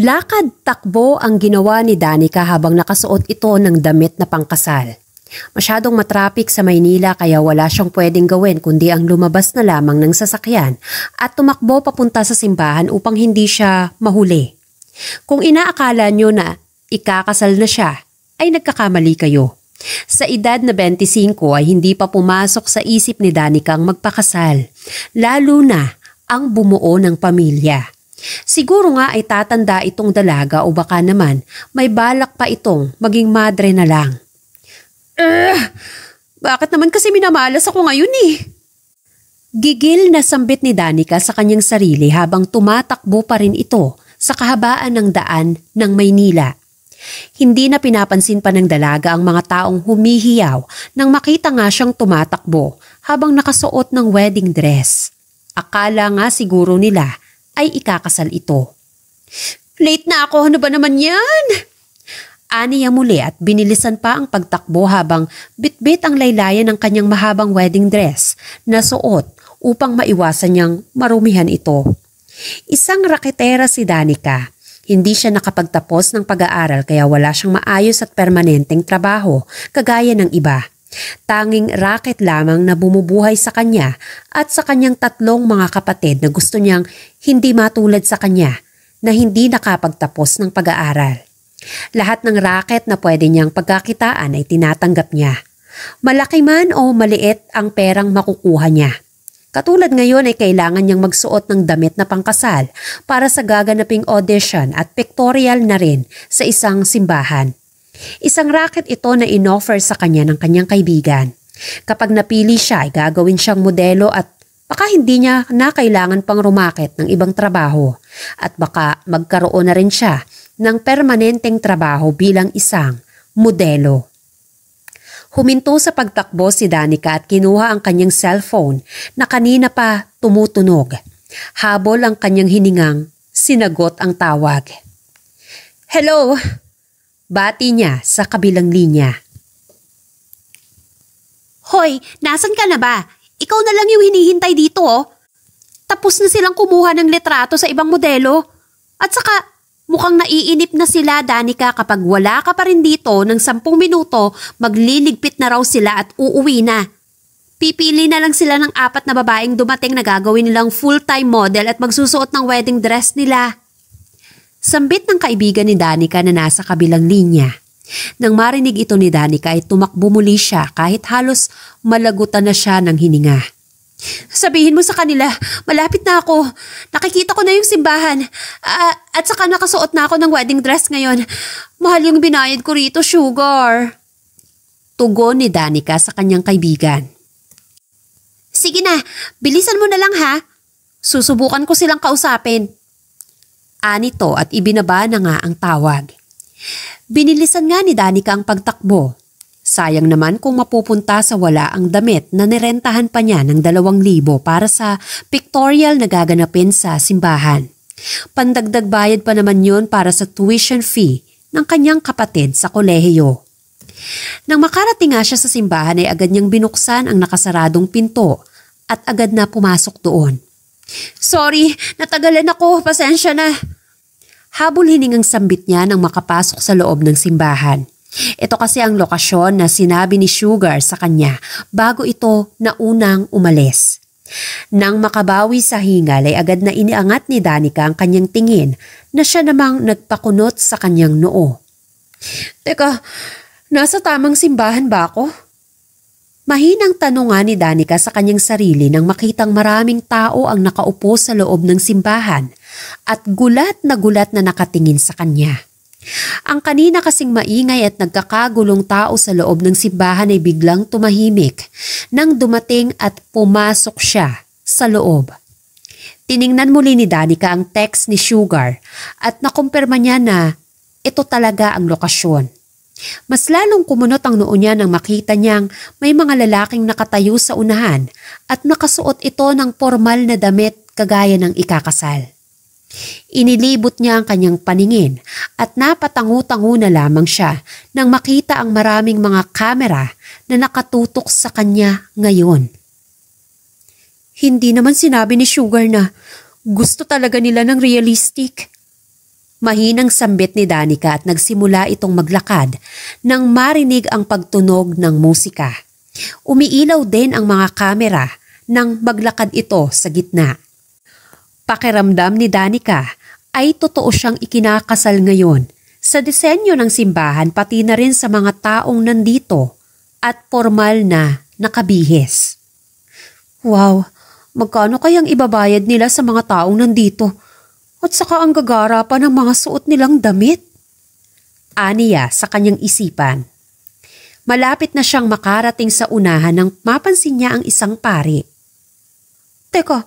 Lakad takbo ang ginawa ni Danica habang nakasuot ito ng damit na pangkasal. Masyadong matrapik sa Maynila kaya wala siyang pwedeng gawin kundi ang lumabas na lamang ng sasakyan at tumakbo papunta sa simbahan upang hindi siya mahuli. Kung inaakala nyo na ikakasal na siya, ay nagkakamali kayo. Sa edad na 25 ay hindi pa pumasok sa isip ni Danica ang magpakasal, lalo na ang bumuo ng pamilya. Siguro nga ay tatanda itong dalaga o baka naman may balak pa itong maging madre na lang. Eh, Bakit naman kasi minamalas ako ngayon eh? Gigil na sambit ni Danica sa kanyang sarili habang tumatakbo pa rin ito sa kahabaan ng daan ng Maynila. Hindi na pinapansin pa ng dalaga ang mga taong humihiyaw nang makita nga siyang tumatakbo habang nakasuot ng wedding dress. Akala nga siguro nila ay ikakasal ito. Late na ako, ano ba naman yan? Aniya muli at binilisan pa ang pagtakbo habang bitbit ang laylayan ng kanyang mahabang wedding dress na suot upang maiwasan niyang marumihan ito. Isang raketera si Danica. Hindi siya nakapagtapos ng pag-aaral kaya wala siyang maayos at permanenteng trabaho kagaya ng iba. Tanging racket lamang na bumubuhay sa kanya at sa kanyang tatlong mga kapatid na gusto niyang hindi matulad sa kanya na hindi nakapagtapos ng pag-aaral. Lahat ng racket na pwede niyang pagkakitaan ay tinatanggap niya. Malaki man o maliit ang perang makukuha niya. Katulad ngayon ay kailangan niyang magsuot ng damit na pangkasal para sa gaganaping audition at pictorial na rin sa isang simbahan. Isang racket ito na inoffer sa kanya ng kanyang kaibigan. Kapag napili siya ay gagawin siyang modelo at baka hindi niya na kailangan pang rumaket ng ibang trabaho at baka magkaroon na rin siya ng permanenteng trabaho bilang isang modelo. Huminto sa pagtakbo si Danica at kinuha ang kanyang cellphone na kanina pa tumutunog. Habol ang kanyang hiningang, sinagot ang tawag. Hello? Bati niya sa kabilang linya. Hoy, nasan ka na ba? Ikaw na lang yung hinihintay dito oh. Tapos na silang kumuha ng litrato sa ibang modelo. At saka, mukhang naiinip na sila, Danica, kapag wala ka pa rin dito ng sampung minuto, magliligpit na raw sila at uuwi na. Pipili na lang sila ng apat na babaeng dumating na gagawin nilang full-time model at magsusuot ng wedding dress nila. Sambit ng kaibigan ni Danica na nasa kabilang linya. Nang marinig ito ni Danica ay tumakbo muli siya kahit halos malagutan na siya ng hininga. Sabihin mo sa kanila, malapit na ako. Nakikita ko na yung simbahan. Uh, at saka nakasuot na ako ng wedding dress ngayon. Mahal yung binayad ko rito, sugar. Tugon ni Danica sa kanyang kaibigan. Sige na, bilisan mo na lang ha. Susubukan ko silang kausapin anito ah, at ibinaba na nga ang tawag. Binilisan nga ni Danica ang pagtakbo. Sayang naman kung mapupunta sa wala ang damit na nirentahan pa niya ng dalawang libo para sa pictorial na gaganapin sa simbahan. Pandagdag bayad pa naman yon para sa tuition fee ng kanyang kapatid sa kolehiyo. Nang makarating nga siya sa simbahan ay agad niyang binuksan ang nakasaradong pinto at agad na pumasok doon. Sorry, natagalan ako. Pasensya na. Habol hiningang sambit niya nang makapasok sa loob ng simbahan. Ito kasi ang lokasyon na sinabi ni Sugar sa kanya bago ito naunang umalis. Nang makabawi sa hingal ay agad na iniangat ni Danica ang kanyang tingin na siya namang nagpakunot sa kanyang noo. Teka, nasa tamang simbahan ba ako? Mahinang tanungan ni Danica sa kanyang sarili nang makitang maraming tao ang nakaupo sa loob ng simbahan at gulat na gulat na nakatingin sa kanya. Ang kanina kasing maingay at nagkakagulong tao sa loob ng simbahan ay biglang tumahimik nang dumating at pumasok siya sa loob. Tiningnan muli ni Danica ang text ni Sugar at nakumpirma niya na ito talaga ang lokasyon. Mas lalong kumunot ang noo niya nang makita niyang may mga lalaking nakatayo sa unahan at nakasuot ito ng formal na damit kagaya ng ikakasal. Inilibot niya ang kanyang paningin at napatangu-tangu na lamang siya nang makita ang maraming mga kamera na nakatutok sa kanya ngayon. Hindi naman sinabi ni Sugar na gusto talaga nila ng realistic. Mahinang sambit ni Danica at nagsimula itong maglakad nang marinig ang pagtunog ng musika. Umiilaw din ang mga kamera nang maglakad ito sa gitna. Pakiramdam ni Danica ay totoo siyang ikinakasal ngayon sa disenyo ng simbahan pati na rin sa mga taong nandito at formal na nakabihis. Wow, magkano kayang ibabayad nila sa mga taong nandito? at saka ang gagara pa ng mga suot nilang damit. Aniya sa kanyang isipan. Malapit na siyang makarating sa unahan nang mapansin niya ang isang pari. Teka,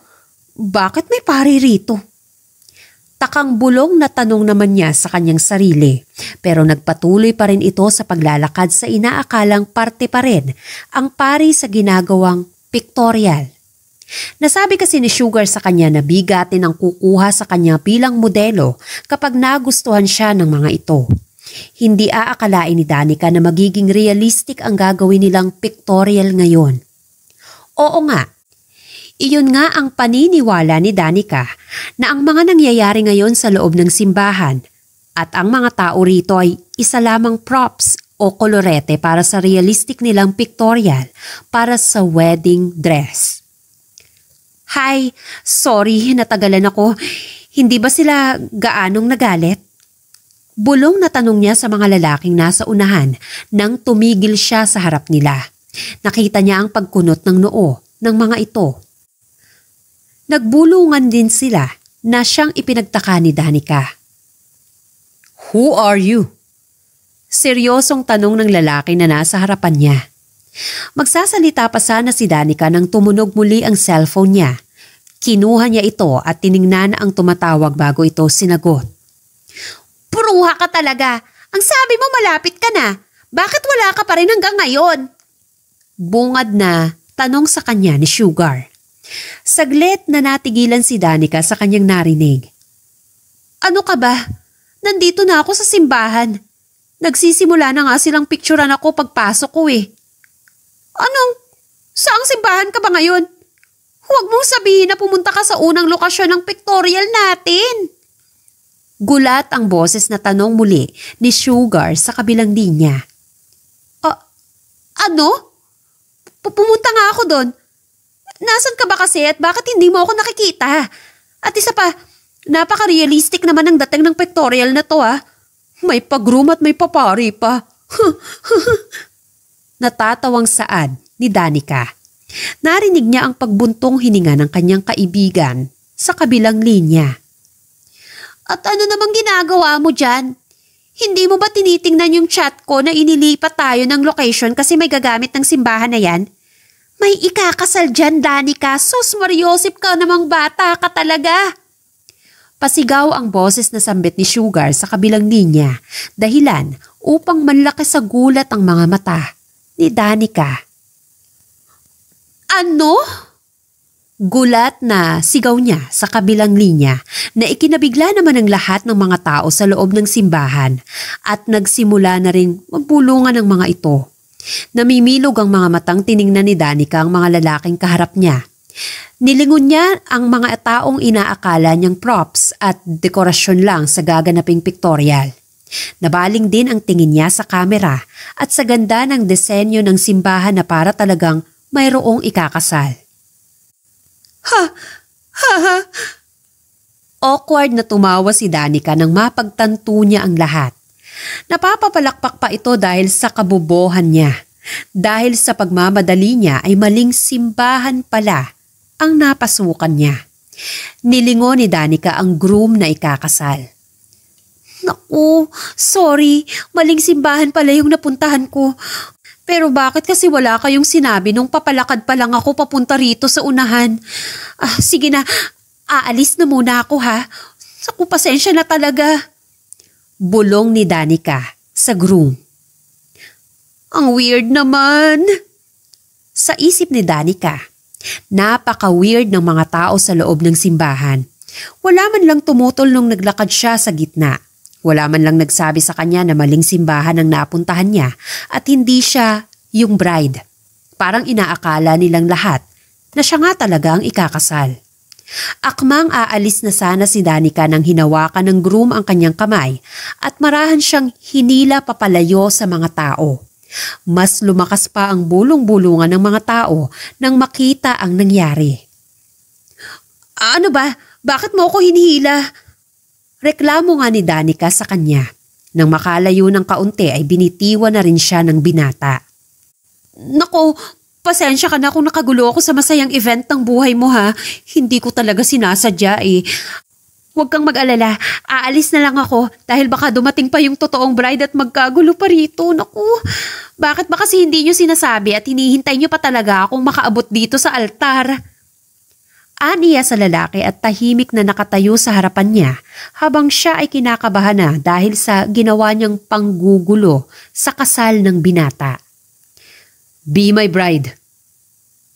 bakit may pari rito? Takang bulong na tanong naman niya sa kanyang sarili pero nagpatuloy pa rin ito sa paglalakad sa inaakalang parte pa rin ang pari sa ginagawang pictorial. Nasabi kasi ni Sugar sa kanya na bigatin ang kukuha sa kanya bilang modelo kapag nagustuhan siya ng mga ito. Hindi aakalain ni Danica na magiging realistic ang gagawin nilang pictorial ngayon. Oo nga, iyon nga ang paniniwala ni Danica na ang mga nangyayari ngayon sa loob ng simbahan at ang mga tao rito ay isa lamang props o kolorete para sa realistic nilang pictorial para sa wedding dress. Hi, sorry, natagalan ako. Hindi ba sila gaanong nagalit? Bulong na tanong niya sa mga lalaking nasa unahan nang tumigil siya sa harap nila. Nakita niya ang pagkunot ng noo ng mga ito. Nagbulungan din sila na siyang ipinagtaka ni Danica. Who are you? Seryosong tanong ng lalaki na nasa harapan niya. Magsasalita pa sana si Danica nang tumunog muli ang cellphone niya. Kinuha niya ito at tiningnan ang tumatawag bago ito sinagot. Puruha ka talaga! Ang sabi mo malapit ka na! Bakit wala ka pa rin hanggang ngayon? Bungad na tanong sa kanya ni Sugar. Saglit na natigilan si Danica sa kanyang narinig. Ano ka ba? Nandito na ako sa simbahan. Nagsisimula na nga silang picturean ako pagpasok ko eh. Anong? Saang simbahan ka ba ngayon? Huwag mong sabihin na pumunta ka sa unang lokasyon ng pictorial natin. Gulat ang boses na tanong muli ni Sugar sa kabilang linya. Uh, ano? P pumunta nga ako doon. Nasaan ka ba kasi at bakit hindi mo ako nakikita? At isa pa, napaka-realistic naman ang dating ng pictorial na to ah. May pag at may papari pa. natatawang saad ni Danica. Narinig niya ang pagbuntong hininga ng kanyang kaibigan sa kabilang linya. At ano namang ginagawa mo dyan? Hindi mo ba tinitingnan yung chat ko na inilipat tayo ng location kasi may gagamit ng simbahan na yan? May ikakasal dyan, Danica. Sus, Mariosip ka namang bata ka talaga. Pasigaw ang boses na sambit ni Sugar sa kabilang linya, dahilan upang manlaki sa gulat ang mga mata ni Danica. Ano? Gulat na sigaw niya sa kabilang linya na ikinabigla naman ang lahat ng mga tao sa loob ng simbahan at nagsimula na rin magpulungan ng mga ito. Namimilog ang mga matang tiningnan ni Danica ang mga lalaking kaharap niya. Nilingon niya ang mga taong inaakala niyang props at dekorasyon lang sa gaganaping pictorial. Nabaling din ang tingin niya sa kamera at sa ganda ng disenyo ng simbahan na para talagang mayroong ikakasal. Ha! Ha! ha. Awkward na tumawa si Danica nang mapagtanto niya ang lahat. Napapapalakpak pa ito dahil sa kabubohan niya. Dahil sa pagmamadali niya ay maling simbahan pala ang napasukan niya. Nilingo ni Danica ang groom na ikakasal. Naku, sorry. Maling simbahan pala yung napuntahan ko. Pero bakit kasi wala kayong sinabi nung papalakad pa lang ako papunta rito sa unahan? Ah, sige na, aalis na muna ako ha. Naku, pasensya na talaga. Bulong ni Danica sa groom. Ang weird naman. Sa isip ni Danica, napaka-weird ng mga tao sa loob ng simbahan. Wala man lang tumutol nung naglakad siya sa gitna. Wala man lang nagsabi sa kanya na maling simbahan ang napuntahan niya at hindi siya yung bride. Parang inaakala nilang lahat na siya nga talaga ang ikakasal. Akmang aalis na sana si Danica nang hinawakan ng groom ang kanyang kamay at marahan siyang hinila papalayo sa mga tao. Mas lumakas pa ang bulong-bulungan ng mga tao nang makita ang nangyari. Ano ba? Bakit mo ako hinihila? Reklamo nga ni Danica sa kanya. Nang makalayo ng kaunti ay binitiwa na rin siya ng binata. Nako, pasensya ka na kung nakagulo ako sa masayang event ng buhay mo ha. Hindi ko talaga sinasadya eh. Huwag kang mag-alala, aalis na lang ako dahil baka dumating pa yung totoong bride at magkagulo pa rito. Naku, bakit ba kasi hindi nyo sinasabi at hinihintay nyo pa talaga akong makaabot dito sa altar? aniya sa lalaki at tahimik na nakatayo sa harapan niya habang siya ay kinakabahan na dahil sa ginawa niyang panggugulo sa kasal ng binata. Be my bride.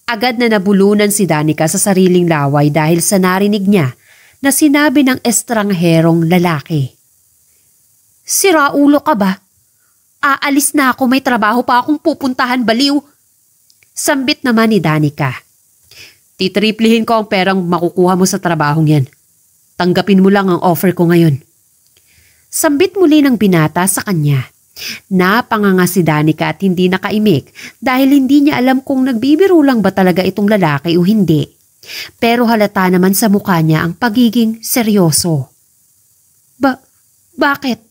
Agad na nabulunan si Danica sa sariling laway dahil sa narinig niya na sinabi ng estrangherong lalaki. Sira ulo ka ba? Aalis na ako, may trabaho pa akong pupuntahan baliw. Sambit naman ni Danica. Titriplihin ko ang perang makukuha mo sa trabahong yan. Tanggapin mo lang ang offer ko ngayon. Sambit muli ng binata sa kanya. Napanganga si Danica at hindi nakaimik dahil hindi niya alam kung nagbibiro lang ba talaga itong lalaki o hindi. Pero halata naman sa mukha niya ang pagiging seryoso. Ba, bakit?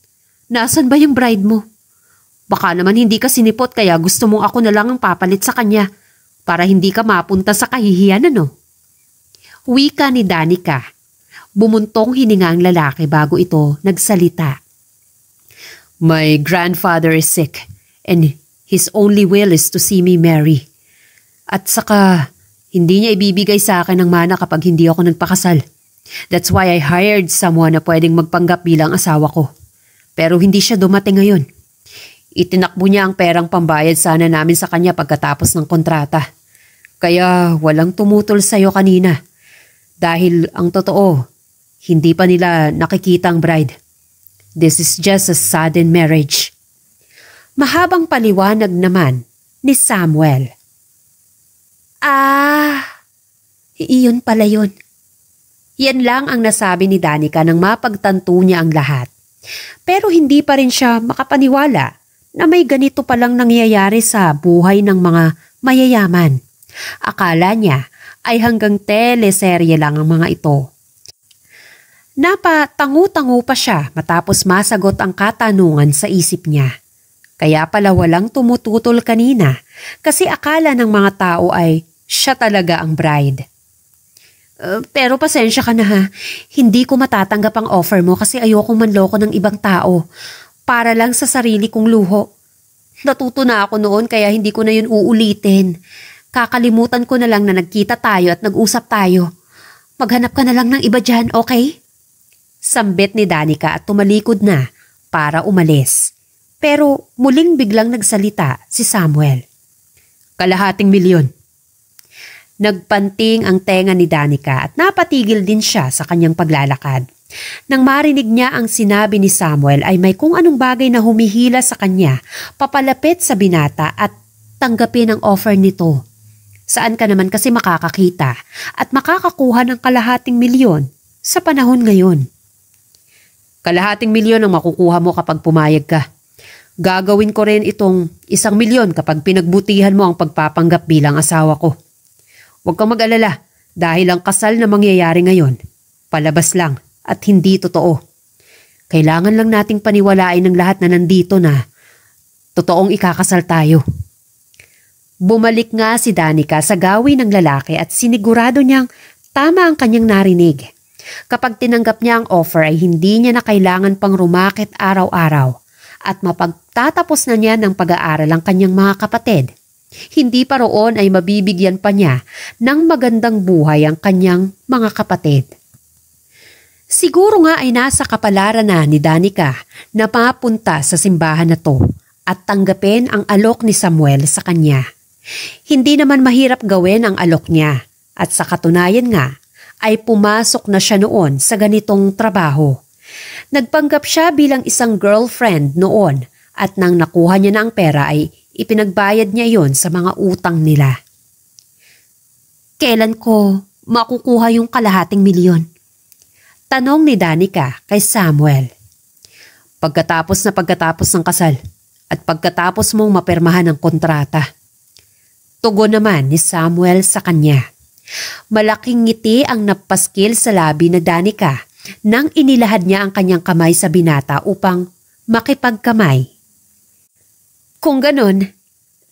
Nasaan ba yung bride mo? Baka naman hindi ka sinipot kaya gusto mong ako na lang ang papalit sa kanya para hindi ka mapunta sa kahihiyan ano. Wika ni Danica. Bumuntong hininga ang lalaki bago ito nagsalita. My grandfather is sick and his only will is to see me marry. At saka, hindi niya ibibigay sa akin ng mana kapag hindi ako nagpakasal. That's why I hired someone na pwedeng magpanggap bilang asawa ko. Pero hindi siya dumating ngayon. Itinakbo niya ang perang pambayad sana namin sa kanya pagkatapos ng kontrata. Kaya walang tumutol sa'yo kanina. Dahil ang totoo, hindi pa nila nakikita ang bride. This is just a sudden marriage. Mahabang paliwanag naman ni Samuel. Ah, iyon pala yun. Yan lang ang nasabi ni Danica nang mapagtanto niya ang lahat. Pero hindi pa rin siya makapaniwala na may ganito palang nangyayari sa buhay ng mga mayayaman. Akala niya ay hanggang teleserye lang ang mga ito. Napatangu-tangu pa siya matapos masagot ang katanungan sa isip niya. Kaya pala walang tumututol kanina kasi akala ng mga tao ay siya talaga ang bride. Eh, pero pasensya ka na ha. Hindi ko matatanggap ang offer mo kasi ayokong manloko ng ibang tao. Para lang sa sarili kong luho. Natuto na ako noon kaya hindi ko na yun uulitin. Kakalimutan ko na lang na nagkita tayo at nag-usap tayo. Maghanap ka na lang ng iba dyan, okay? Sambit ni Danica at tumalikod na para umalis. Pero muling biglang nagsalita si Samuel. Kalahating milyon. Nagpanting ang tenga ni Danica at napatigil din siya sa kanyang paglalakad. Nang marinig niya ang sinabi ni Samuel ay may kung anong bagay na humihila sa kanya, papalapit sa binata at tanggapin ang offer nito. Saan ka naman kasi makakakita at makakakuha ng kalahating milyon sa panahon ngayon? Kalahating milyon ang makukuha mo kapag pumayag ka. Gagawin ko rin itong isang milyon kapag pinagbutihan mo ang pagpapanggap bilang asawa ko. Huwag kang mag-alala dahil ang kasal na mangyayari ngayon, palabas lang at hindi totoo. Kailangan lang nating paniwalain ng lahat na nandito na totoong ikakasal tayo. Bumalik nga si Danica sa gawi ng lalaki at sinigurado niyang tama ang kanyang narinig. Kapag tinanggap niya ang offer ay hindi niya na kailangan pang rumakit araw-araw at mapagtatapos na niya ng pag-aaral ang kanyang mga kapatid. Hindi pa roon ay mabibigyan pa niya ng magandang buhay ang kanyang mga kapatid. Siguro nga ay nasa kapalaran na ni Danica na papunta sa simbahan na to at tanggapin ang alok ni Samuel sa kanya. Hindi naman mahirap gawin ang alok niya at sa katunayan nga ay pumasok na siya noon sa ganitong trabaho. Nagpanggap siya bilang isang girlfriend noon at nang nakuha niya na ang pera ay ipinagbayad niya yon sa mga utang nila. Kailan ko makukuha yung kalahating milyon? Tanong ni Danica kay Samuel. Pagkatapos na pagkatapos ng kasal at pagkatapos mong mapermahan ng kontrata. Tugon naman ni Samuel sa kanya. Malaking ngiti ang napaskil sa labi na Danica nang inilahad niya ang kanyang kamay sa binata upang makipagkamay. Kung ganon,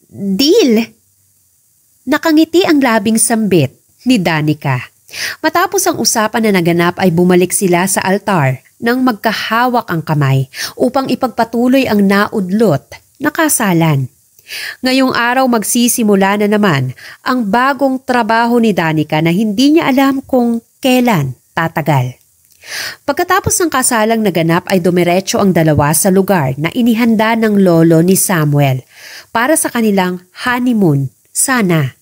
deal! Nakangiti ang labing sambit ni Danica. Matapos ang usapan na naganap ay bumalik sila sa altar nang magkahawak ang kamay upang ipagpatuloy ang naudlot na kasalan. Ngayong araw magsisimula na naman ang bagong trabaho ni Danica na hindi niya alam kung kailan tatagal. Pagkatapos ng kasalang naganap ay dumiretso ang dalawa sa lugar na inihanda ng lolo ni Samuel para sa kanilang honeymoon sana.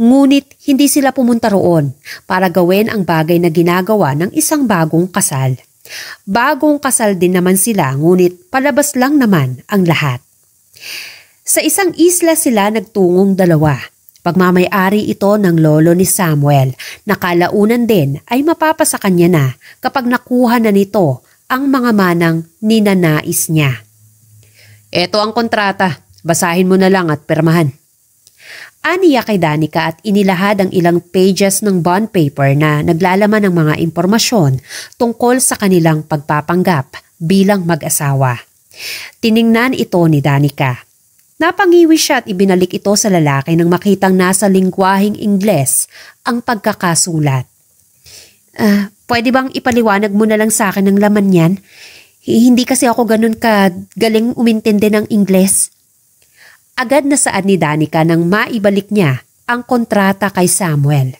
Ngunit hindi sila pumunta roon para gawin ang bagay na ginagawa ng isang bagong kasal. Bagong kasal din naman sila ngunit palabas lang naman ang lahat. Sa isang isla sila nagtungong dalawa. Pagmamayari ito ng lolo ni Samuel na kalaunan din ay mapapasa kanya na kapag nakuha na nito ang mga manang ninanais niya. Ito ang kontrata, basahin mo na lang at permahan. Aniya kay Danica at inilahad ang ilang pages ng bond paper na naglalaman ng mga impormasyon tungkol sa kanilang pagpapanggap bilang mag-asawa. Tiningnan ito ni Danica Napangiwi siya at ibinalik ito sa lalaki nang makitang nasa lingkwaheng Ingles ang pagkakasulat. Uh, pwede bang ipaliwanag mo na lang sa akin ang laman niyan? Hindi kasi ako ganun ka galing umintindi ng Ingles. Agad na saad ni Danica nang maibalik niya ang kontrata kay Samuel.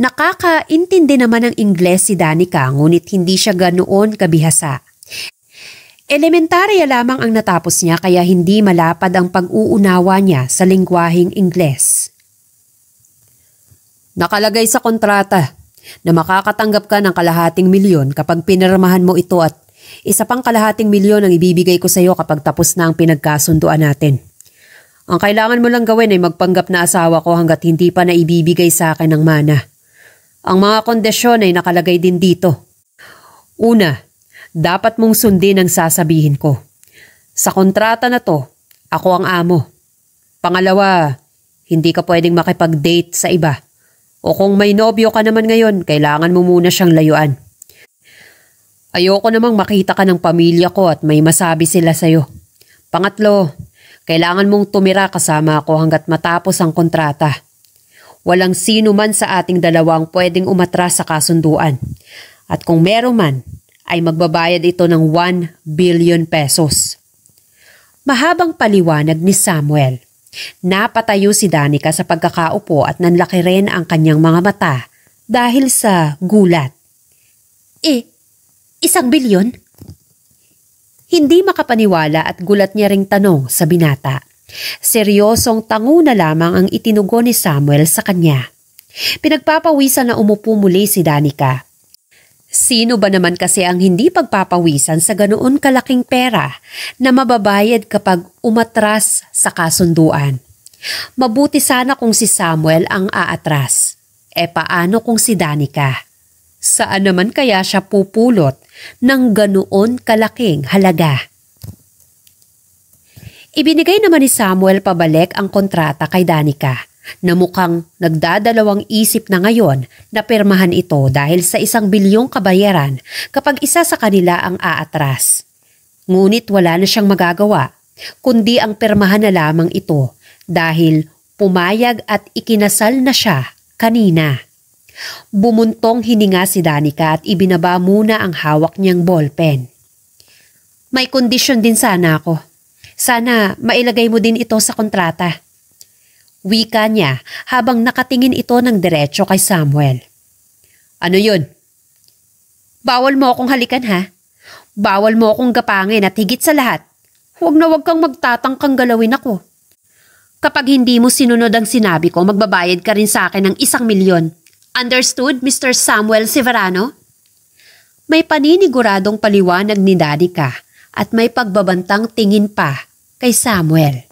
Nakakaintindi naman ng Ingles si Danica ngunit hindi siya ganoon kabihasa. Elementarya lamang ang natapos niya kaya hindi malapad ang pag-uunawa niya sa lingwaheng Ingles. Nakalagay sa kontrata na makakatanggap ka ng kalahating milyon kapag pinirmahan mo ito at isa pang kalahating milyon ang ibibigay ko sa iyo kapag tapos na ang pinagkasunduan natin. Ang kailangan mo lang gawin ay magpanggap na asawa ko hanggat hindi pa na ibibigay sa akin ng mana. Ang mga kondisyon ay nakalagay din dito. Una, dapat mong sundin ang sasabihin ko. Sa kontrata na to, ako ang amo. Pangalawa, hindi ka pwedeng makipag-date sa iba. O kung may nobyo ka naman ngayon, kailangan mo muna siyang layuan. Ayoko namang makita ka ng pamilya ko at may masabi sila sa'yo. Pangatlo, kailangan mong tumira kasama ako hanggat matapos ang kontrata. Walang sino man sa ating dalawang pwedeng umatras sa kasunduan. At kung meron man, ay magbabayad ito ng 1 billion pesos. Mahabang paliwanag ni Samuel. Napatayo si Danica sa pagkakaupo at nanlaki rin ang kanyang mga mata dahil sa gulat. Eh, isang bilyon? Hindi makapaniwala at gulat niya ring tanong sa binata. Seryosong tango na lamang ang itinugo ni Samuel sa kanya. Pinagpapawisan na umupo muli si Danica Sino ba naman kasi ang hindi pagpapawisan sa ganoon kalaking pera na mababayad kapag umatras sa kasunduan? Mabuti sana kung si Samuel ang aatras. E paano kung si Danica? Saan naman kaya siya pupulot ng ganoon kalaking halaga? Ibinigay naman ni Samuel pabalik ang kontrata kay Danica na mukhang nagdadalawang isip na ngayon na pirmahan ito dahil sa isang bilyong kabayaran kapag isa sa kanila ang aatras. Ngunit wala na siyang magagawa, kundi ang pirmahan na lamang ito dahil pumayag at ikinasal na siya kanina. Bumuntong hininga si Danica at ibinaba muna ang hawak niyang ballpen. May kondisyon din sana ako. Sana mailagay mo din ito sa kontrata. Wika niya habang nakatingin ito ng diretso kay Samuel. Ano yun? Bawal mo akong halikan ha. Bawal mo akong gapangin at higit sa lahat. Huwag na huwag kang magtatangkang galawin ako. Kapag hindi mo sinunod ang sinabi ko, magbabayad ka rin sa akin ng isang milyon. Understood, Mr. Samuel Severano? May paniniguradong paliwanag ni Daddy ka at may pagbabantang tingin pa kay Samuel.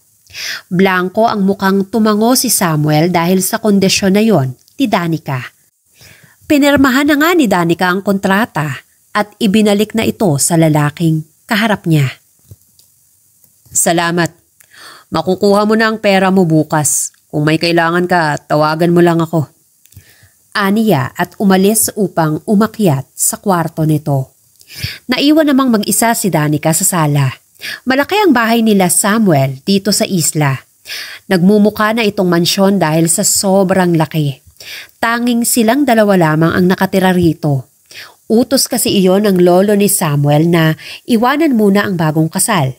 Blanco ang mukhang tumango si Samuel dahil sa kondisyon na yon ni Danica. Pinirmahan na nga ni Danica ang kontrata at ibinalik na ito sa lalaking kaharap niya. Salamat. Makukuha mo na ang pera mo bukas. Kung may kailangan ka, tawagan mo lang ako. Aniya at umalis upang umakyat sa kwarto nito. Naiwan namang mag-isa si Danica sa sala. Malaki ang bahay nila Samuel dito sa isla. Nagmumuka na itong mansyon dahil sa sobrang laki. Tanging silang dalawa lamang ang nakatira rito. Utos kasi iyon ng lolo ni Samuel na iwanan muna ang bagong kasal.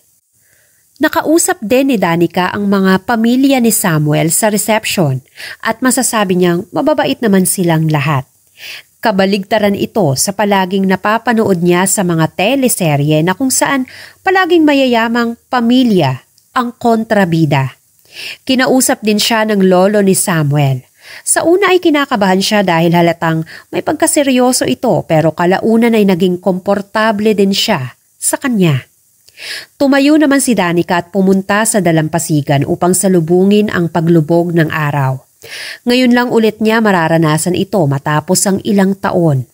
Nakausap din ni Danica ang mga pamilya ni Samuel sa reception at masasabi niyang mababait naman silang lahat. Kabaligtaran ito sa palaging napapanood niya sa mga teleserye na kung saan palaging mayayamang pamilya ang kontrabida. Kinausap din siya ng lolo ni Samuel. Sa una ay kinakabahan siya dahil halatang may pagkaseryoso ito pero kalaunan ay naging komportable din siya sa kanya. Tumayo naman si Danica at pumunta sa dalampasigan upang salubungin ang paglubog ng araw. Ngayon lang ulit niya mararanasan ito matapos ang ilang taon.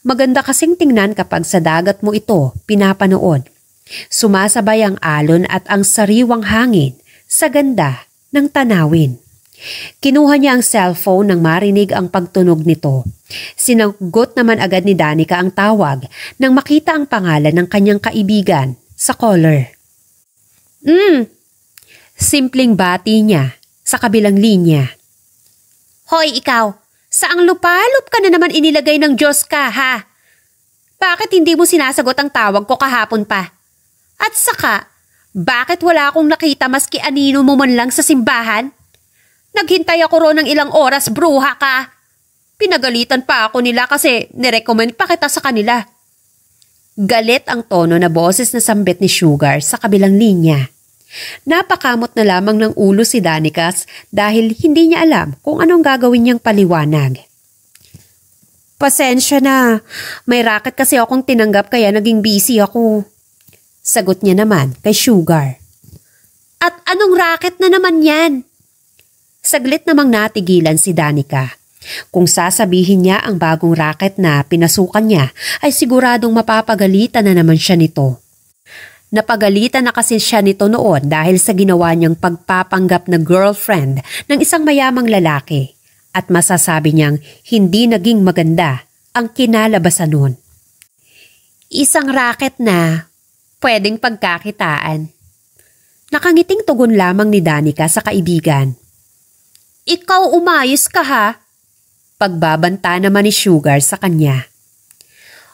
Maganda kasing tingnan kapag sa dagat mo ito pinapanood. Sumasabay ang alon at ang sariwang hangin sa ganda ng tanawin. Kinuha niya ang cellphone nang marinig ang pagtunog nito. Sinagot naman agad ni Danica ang tawag nang makita ang pangalan ng kanyang kaibigan sa caller. Mm, simpleng bati niya sa kabilang linya. Hoy ikaw, saang lupalop ka na naman inilagay ng Diyos ka ha? Bakit hindi mo sinasagot ang tawag ko kahapon pa? At saka, bakit wala akong nakita maski anino mo man lang sa simbahan? Naghintay ako ro ng ilang oras, bruha ka. Pinagalitan pa ako nila kasi nirecommend pa kita sa kanila. Galit ang tono na boses na sambit ni Sugar sa kabilang linya. Napakamot na lamang ng ulo si Danicas dahil hindi niya alam kung anong gagawin niyang paliwanag. Pasensya na. May racket kasi akong tinanggap kaya naging busy ako. Sagot niya naman kay Sugar. At anong racket na naman yan? Saglit namang natigilan si Danica. Kung sasabihin niya ang bagong racket na pinasukan niya, ay siguradong mapapagalitan na naman siya nito. Napagalitan na kasi siya nito noon dahil sa ginawa niyang pagpapanggap na girlfriend ng isang mayamang lalaki at masasabi niyang hindi naging maganda ang kinalabasan noon. Isang racket na pwedeng pagkakitaan. Nakangiting tugon lamang ni Danica sa kaibigan. Ikaw umayos ka ha? Pagbabanta naman ni Sugar sa kanya.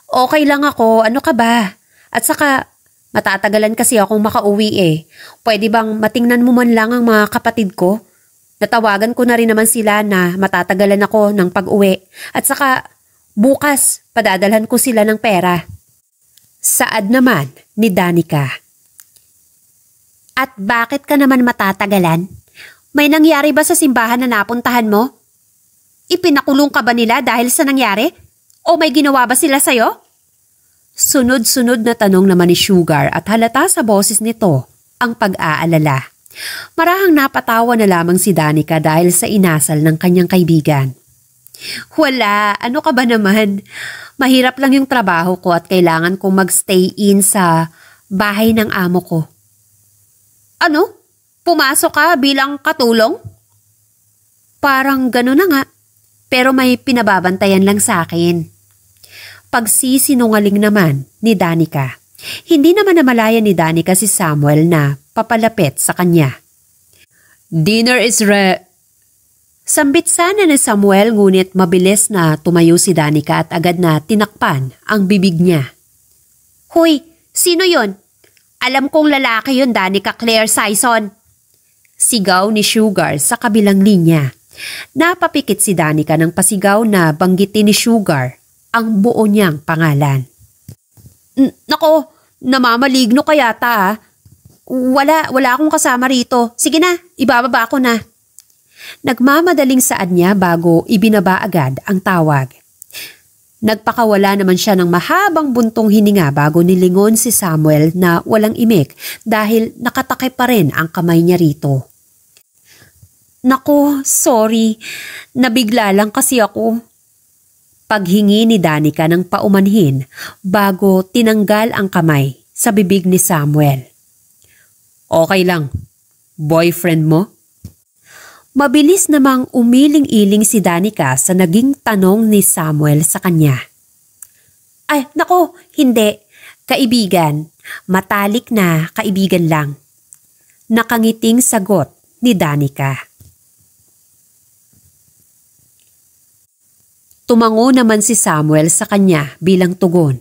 Okay lang ako, ano ka ba? At saka Matatagalan kasi akong makauwi eh. Pwede bang matingnan mo man lang ang mga kapatid ko? Natawagan ko na rin naman sila na matatagalan ako ng pag-uwi. At saka, bukas, padadalhan ko sila ng pera. Saad naman ni Danica. At bakit ka naman matatagalan? May nangyari ba sa simbahan na napuntahan mo? Ipinakulong ka ba nila dahil sa nangyari? O may ginawa ba sila sa'yo? Sunod-sunod na tanong naman ni Sugar at halata sa boses nito ang pag-aalala. Marahang napatawa na lamang si Danica dahil sa inasal ng kanyang kaibigan. Wala, ano ka ba naman? Mahirap lang yung trabaho ko at kailangan kong magstay in sa bahay ng amo ko. Ano? Pumasok ka bilang katulong? Parang gano'n na nga. Pero may pinababantayan lang sa akin pagsisinungaling naman ni Danica. Hindi naman namalayan ni Danica si Samuel na papalapit sa kanya. Dinner is re... Sambit sana ni Samuel ngunit mabilis na tumayo si Danica at agad na tinakpan ang bibig niya. Hoy, sino yon? Alam kong lalaki yon Danica Claire Sison. Sigaw ni Sugar sa kabilang linya. Napapikit si Danica ng pasigaw na banggitin ni Sugar ang buo niyang pangalan. N Nako, namamaligno ka yata ha. Ah. Wala, wala akong kasama rito. Sige na, ibababa ko na. Nagmamadaling saad niya bago ibinaba agad ang tawag. Nagpakawala naman siya ng mahabang buntong hininga bago nilingon si Samuel na walang imik dahil nakatakay pa rin ang kamay niya rito. Nako, sorry. Nabigla lang kasi ako paghingi ni Danica ng paumanhin bago tinanggal ang kamay sa bibig ni Samuel. Okay lang. Boyfriend mo? Mabilis namang umiling-iling si Danica sa naging tanong ni Samuel sa kanya. Ay, nako, hindi. Kaibigan. Matalik na kaibigan lang. Nakangiting sagot ni Danica. Tumango naman si Samuel sa kanya bilang tugon.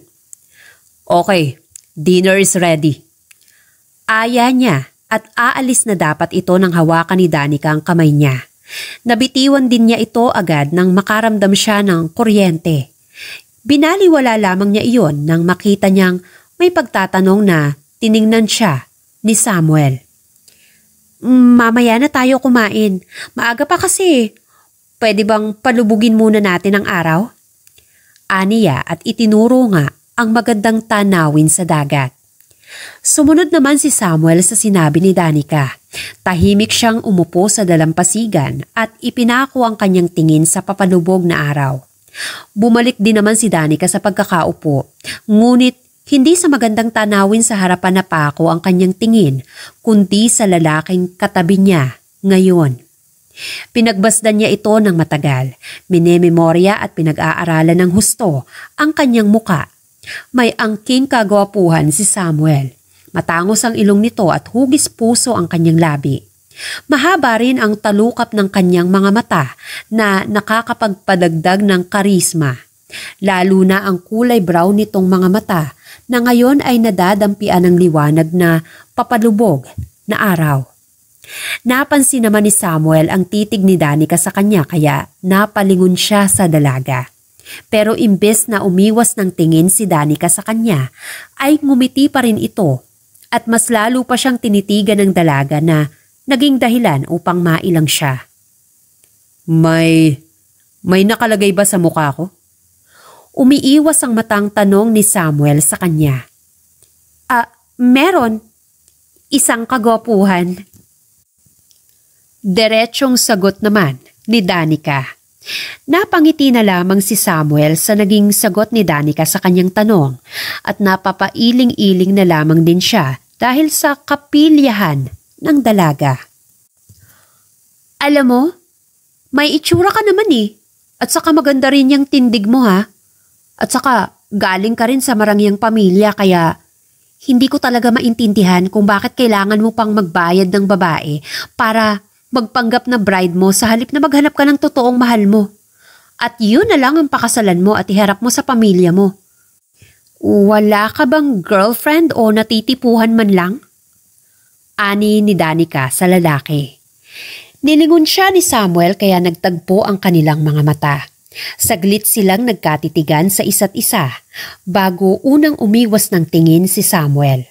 Okay, dinner is ready. Aya niya at aalis na dapat ito nang hawakan ni Danica ang kamay niya. Nabitiwan din niya ito agad nang makaramdam siya ng kuryente. Binaliwala lamang niya iyon nang makita niyang may pagtatanong na tiningnan siya ni Samuel. Mm, mamaya na tayo kumain. Maaga pa kasi. Pwede bang palubugin muna natin ang araw? Aniya at itinuro nga ang magandang tanawin sa dagat. Sumunod naman si Samuel sa sinabi ni Danica. Tahimik siyang umupo sa dalampasigan at ipinako ang kanyang tingin sa papalubog na araw. Bumalik din naman si Danica sa pagkakaupo, ngunit hindi sa magandang tanawin sa harapan na pako ang kanyang tingin, kundi sa lalaking katabi niya ngayon. Pinagbasdan niya ito ng matagal. Minememorya at pinag-aaralan ng husto ang kanyang muka. May angking kagwapuhan si Samuel. Matangos ang ilong nito at hugis puso ang kanyang labi. Mahaba rin ang talukap ng kanyang mga mata na nakakapagpadagdag ng karisma. Lalo na ang kulay brown nitong mga mata na ngayon ay nadadampian ng liwanag na papalubog na araw. Napansin naman ni Samuel ang titig ni Danica sa kanya kaya napalingon siya sa dalaga. Pero imbes na umiwas ng tingin si Danica sa kanya, ay ngumiti pa rin ito at mas lalo pa siyang tinitigan ng dalaga na naging dahilan upang mailang siya. May... may nakalagay ba sa mukha ko? Umiiwas ang matang tanong ni Samuel sa kanya. Ah, meron. Isang kagopuhan. Derechong sagot naman ni Danica. Napangiti na lamang si Samuel sa naging sagot ni Danica sa kanyang tanong at napapailing-iling na lamang din siya dahil sa kapilyahan ng dalaga. Alam mo, may itsura ka naman eh. At saka maganda rin yung tindig mo ha. At saka galing ka rin sa marangyang pamilya kaya hindi ko talaga maintindihan kung bakit kailangan mo pang magbayad ng babae para magpanggap na bride mo sa halip na maghanap ka ng totoong mahal mo. At yun na lang ang pakasalan mo at iharap mo sa pamilya mo. Wala ka bang girlfriend o natitipuhan man lang? Ani ni Danica sa lalaki. Nilingon siya ni Samuel kaya nagtagpo ang kanilang mga mata. Saglit silang nagkatitigan sa isa't isa bago unang umiwas ng tingin si Samuel.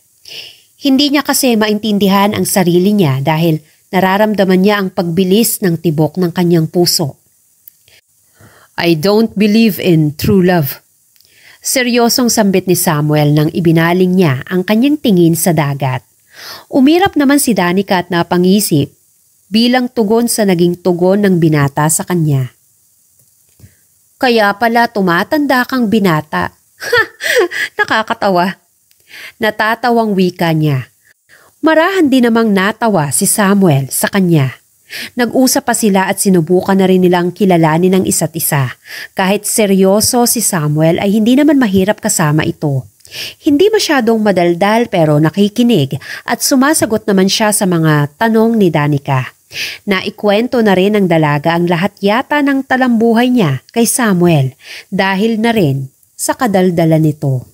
Hindi niya kasi maintindihan ang sarili niya dahil Nararamdaman niya ang pagbilis ng tibok ng kanyang puso. I don't believe in true love. Seryosong sambit ni Samuel nang ibinaling niya ang kanyang tingin sa dagat. Umirap naman si Danica at napangisip bilang tugon sa naging tugon ng binata sa kanya. Kaya pala tumatanda kang binata. Ha! Nakakatawa. Natatawang wika niya. Marahan din namang natawa si Samuel sa kanya. Nag-usap pa sila at sinubukan na rin nilang kilalanin ng isa't isa. Kahit seryoso si Samuel ay hindi naman mahirap kasama ito. Hindi masyadong madaldal pero nakikinig at sumasagot naman siya sa mga tanong ni Danica. Naikwento na rin ng dalaga ang lahat yata ng talambuhay niya kay Samuel dahil na rin sa kadaldala nito.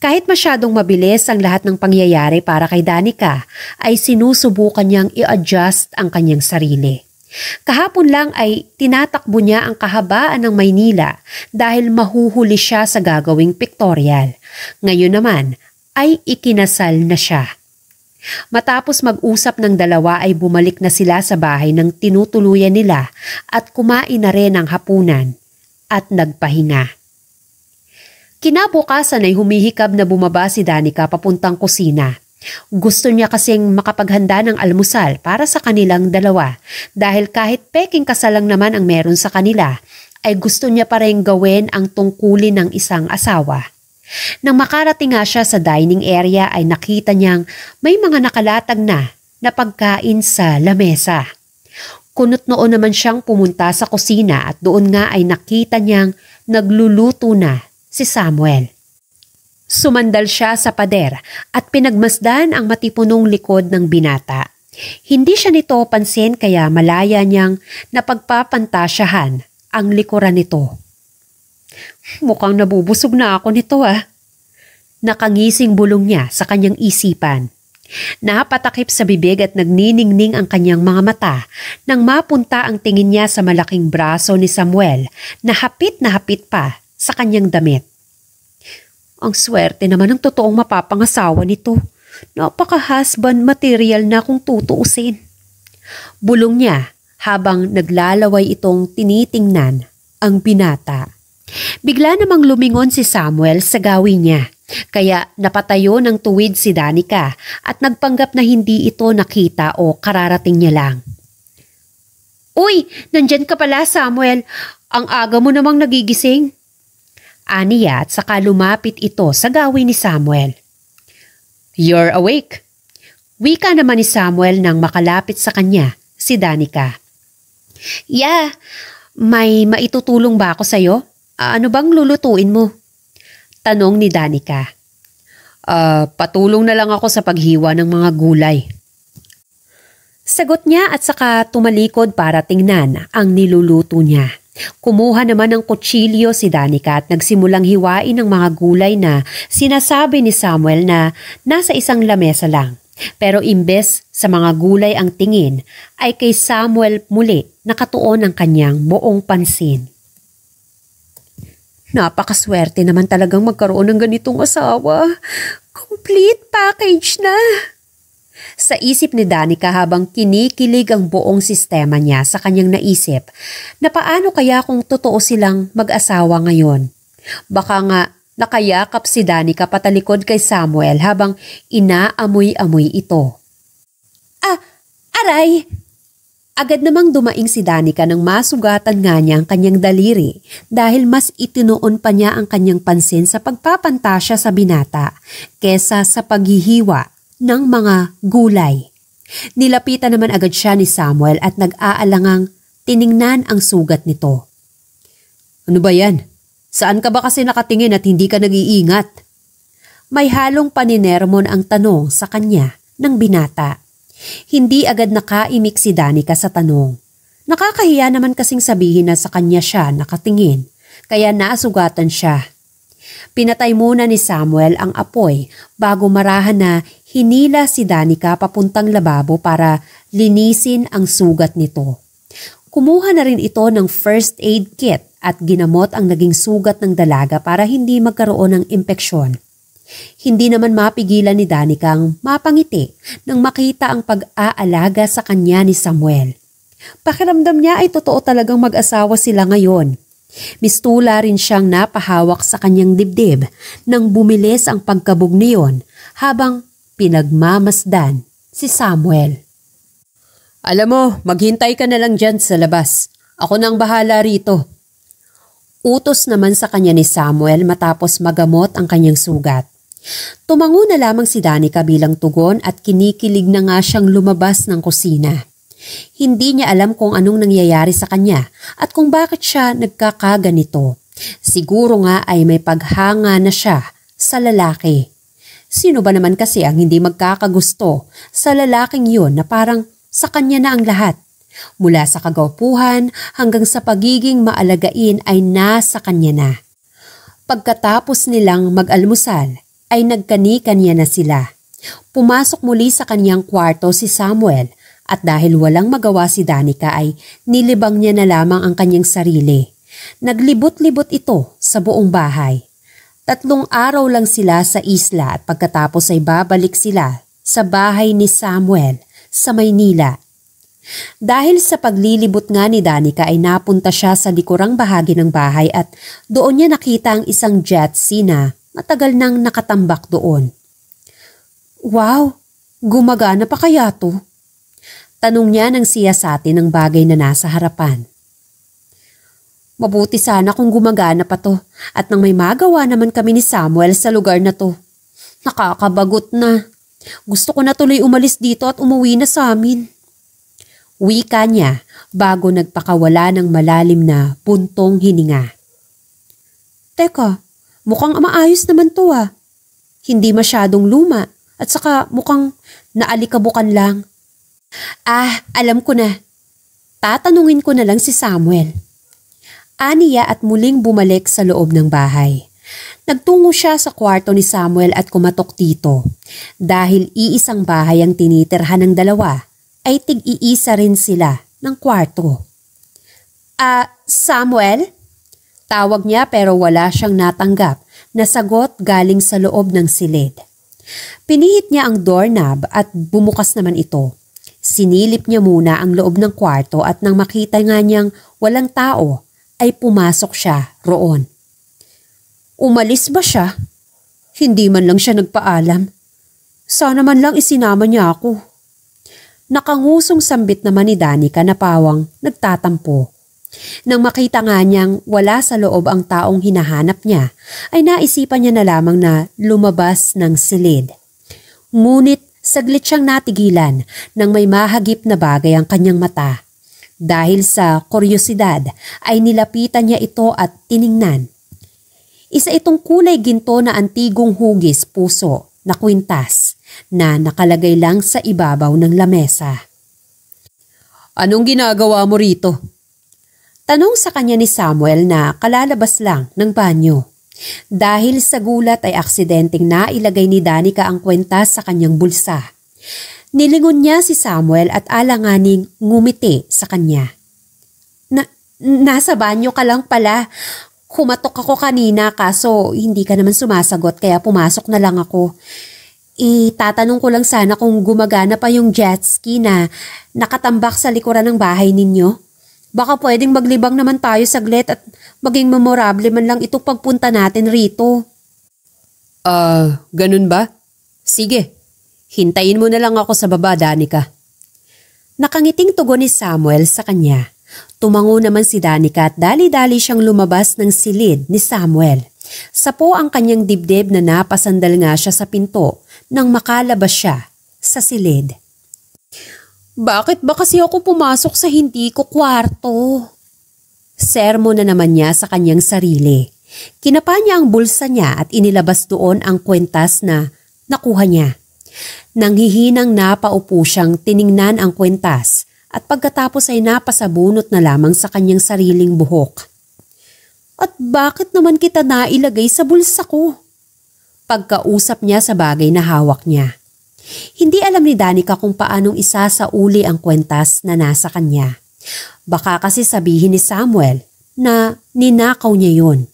Kahit masyadong mabilis ang lahat ng pangyayari para kay Danica, ay sinusubukan niyang i-adjust ang kanyang sarili. Kahapon lang ay tinatakbo niya ang kahabaan ng Maynila dahil mahuhuli siya sa gagawing pictorial. Ngayon naman ay ikinasal na siya. Matapos mag-usap ng dalawa ay bumalik na sila sa bahay ng tinutuluyan nila at kumain na rin ang hapunan at nagpahinga. Kinabukasan ay humihikab na bumaba si Danica papuntang kusina. Gusto niya kasing makapaghanda ng almusal para sa kanilang dalawa dahil kahit peking kasalang naman ang meron sa kanila ay gusto niya pa rin gawin ang tungkulin ng isang asawa. Nang makarating nga siya sa dining area ay nakita niyang may mga nakalatag na na pagkain sa lamesa. Kunot noon naman siyang pumunta sa kusina at doon nga ay nakita niyang nagluluto na si Samuel. Sumandal siya sa pader at pinagmasdan ang matipunong likod ng binata. Hindi siya nito pansin kaya malaya niyang napagpapantasyahan ang likuran nito. Mukhang nabubusog na ako nito ah. Nakangising bulong niya sa kanyang isipan. Napatakip sa bibig at nagniningning ang kanyang mga mata nang mapunta ang tingin niya sa malaking braso ni Samuel na hapit na hapit pa sa kanyang damit. Ang swerte naman ng totoong mapapangasawa nito. Napaka-husband material na kung tutuusin. Bulong niya habang naglalaway itong tinitingnan ang binata. Bigla namang lumingon si Samuel sa gawi niya. Kaya napatayo ng tuwid si Danica at nagpanggap na hindi ito nakita o kararating niya lang. Uy, nandyan ka pala Samuel. Ang aga mo namang nagigising. Aniya at saka lumapit ito sa gawi ni Samuel. You're awake. Wika naman ni Samuel nang makalapit sa kanya, si Danica. Yeah, may maitutulong ba ako sa'yo? Ano bang lulutuin mo? Tanong ni Danica. Uh, patulong na lang ako sa paghiwa ng mga gulay. Sagot niya at saka tumalikod para tingnan ang niluluto niya. Kumuha naman ng kutsilyo si Danica at nagsimulang hiwain ng mga gulay na sinasabi ni Samuel na nasa isang lamesa lang. Pero imbes sa mga gulay ang tingin ay kay Samuel muli nakatuon ang kanyang buong pansin. Napakaswerte naman talagang magkaroon ng ganitong asawa. Complete package na. Sa isip ni Danica habang kinikilig ang buong sistema niya sa kanyang naisip na paano kaya kung totoo silang mag-asawa ngayon. Baka nga nakayakap si Danica patalikod kay Samuel habang inaamoy-amoy ito. Ah, aray! Agad namang dumaing si Danica nang masugatan nga niya ang kanyang daliri dahil mas itinoon pa niya ang kanyang pansin sa pagpapantasya sa binata kesa sa paghihiwa ng mga gulay. Nilapitan naman agad siya ni Samuel at nag-aalangang tiningnan ang sugat nito. Ano ba yan? Saan ka ba kasi nakatingin at hindi ka nag-iingat? May halong paninermon ang tanong sa kanya ng binata. Hindi agad nakaimik si Danica sa tanong. Nakakahiya naman kasing sabihin na sa kanya siya nakatingin, kaya nasugatan siya Pinatay muna ni Samuel ang apoy bago marahan na hinila si Danica papuntang lababo para linisin ang sugat nito. Kumuha na rin ito ng first aid kit at ginamot ang naging sugat ng dalaga para hindi magkaroon ng impeksyon. Hindi naman mapigilan ni Danica ang mapangiti nang makita ang pag-aalaga sa kanya ni Samuel. Pakiramdam niya ay totoo talagang mag-asawa sila ngayon. Mistula rin siyang napahawak sa kanyang dibdib nang bumilis ang pagkabog niyon habang pinagmamasdan si Samuel. Alam mo, maghintay ka na lang dyan sa labas. Ako nang bahala rito. Utos naman sa kanya ni Samuel matapos magamot ang kanyang sugat. Tumango na lamang si Danica bilang tugon at kinikilig na nga siyang lumabas ng kusina. Hindi niya alam kung anong nangyayari sa kanya at kung bakit siya nagkakaganito. Siguro nga ay may paghanga na siya sa lalaki. Sino ba naman kasi ang hindi magkakagusto sa lalaking yun na parang sa kanya na ang lahat? Mula sa kagawpuhan hanggang sa pagiging maalagain ay nasa kanya na. Pagkatapos nilang mag-almusal ay nagkani-kanya na sila. Pumasok muli sa kanyang kwarto si Samuel at dahil walang magawa si Danica ay nilibang niya na lamang ang kanyang sarili. Naglibot-libot ito sa buong bahay. Tatlong araw lang sila sa isla at pagkatapos ay babalik sila sa bahay ni Samuel sa Maynila. Dahil sa paglilibot nga ni Danica ay napunta siya sa likurang bahagi ng bahay at doon niya nakita ang isang jet na matagal nang nakatambak doon. Wow, gumagana pa kaya to? Tanong niya nang siya sa atin ang bagay na nasa harapan. Mabuti sana kung gumagana pa to at nang may magawa naman kami ni Samuel sa lugar na to. Nakakabagot na. Gusto ko na tuloy umalis dito at umuwi na sa amin. Wika niya bago nagpakawala ng malalim na puntong hininga. Teka, mukhang maayos naman to ah. Hindi masyadong luma at saka mukhang naalikabukan lang. Ah, alam ko na. Tatanungin ko na lang si Samuel. Aniya at muling bumalik sa loob ng bahay. Nagtungo siya sa kwarto ni Samuel at kumatok dito. Dahil iisang bahay ang tinitirhan ng dalawa, ay tig-iisa rin sila ng kwarto. Ah, uh, Samuel? Tawag niya pero wala siyang natanggap na sagot galing sa loob ng silid. Pinihit niya ang doorknob at bumukas naman ito. Sinilip niya muna ang loob ng kwarto at nang makita nga niyang walang tao ay pumasok siya roon. Umalis ba siya? Hindi man lang siya nagpaalam. Sana man lang isinama niya ako. Nakangusong sambit naman ni Danica na pawang nagtatampo. Nang makita nga niyang wala sa loob ang taong hinahanap niya, ay naisipan niya na lamang na lumabas ng silid. Ngunit Saglit siyang natigilan nang may mahagip na bagay ang kanyang mata. Dahil sa kuryosidad ay nilapitan niya ito at tiningnan. Isa itong kulay ginto na antigong hugis puso na kwintas na nakalagay lang sa ibabaw ng lamesa. Anong ginagawa mo rito? Tanong sa kanya ni Samuel na kalalabas lang ng banyo. Dahil sa gulat ay aksidenteng nailagay ni Danica ang kwenta sa kanyang bulsa. Nilingon niya si Samuel at alanganing ngumiti sa kanya. Na, nasa banyo ka lang pala. Kumatok ako kanina kaso hindi ka naman sumasagot kaya pumasok na lang ako. Itatanong ko lang sana kung gumagana pa yung jet ski na nakatambak sa likuran ng bahay ninyo. Baka pwedeng maglibang naman tayo saglit at maging memorable man lang itong pagpunta natin rito. Ah, uh, ganun ba? Sige, hintayin mo na lang ako sa baba, Danica. Nakangiting tugon ni Samuel sa kanya. Tumango naman si Danica at dali-dali siyang lumabas ng silid ni Samuel. Sapo ang kanyang dibdib na napasandal nga siya sa pinto nang makalabas siya sa silid. Bakit ba kasi ako pumasok sa hindi ko kwarto? Sermo na naman niya sa kanyang sarili. Kinapa niya ang bulsa niya at inilabas doon ang kwentas na nakuha niya. Nanghihinang napaupo siyang tiningnan ang kwentas at pagkatapos ay napasabunot na lamang sa kanyang sariling buhok. At bakit naman kita nailagay sa bulsa ko? Pagkausap niya sa bagay na hawak niya. Hindi alam ni Danica kung paanong isa sa uli ang kwentas na nasa kanya. Baka kasi sabihin ni Samuel na ninakaw niya yon.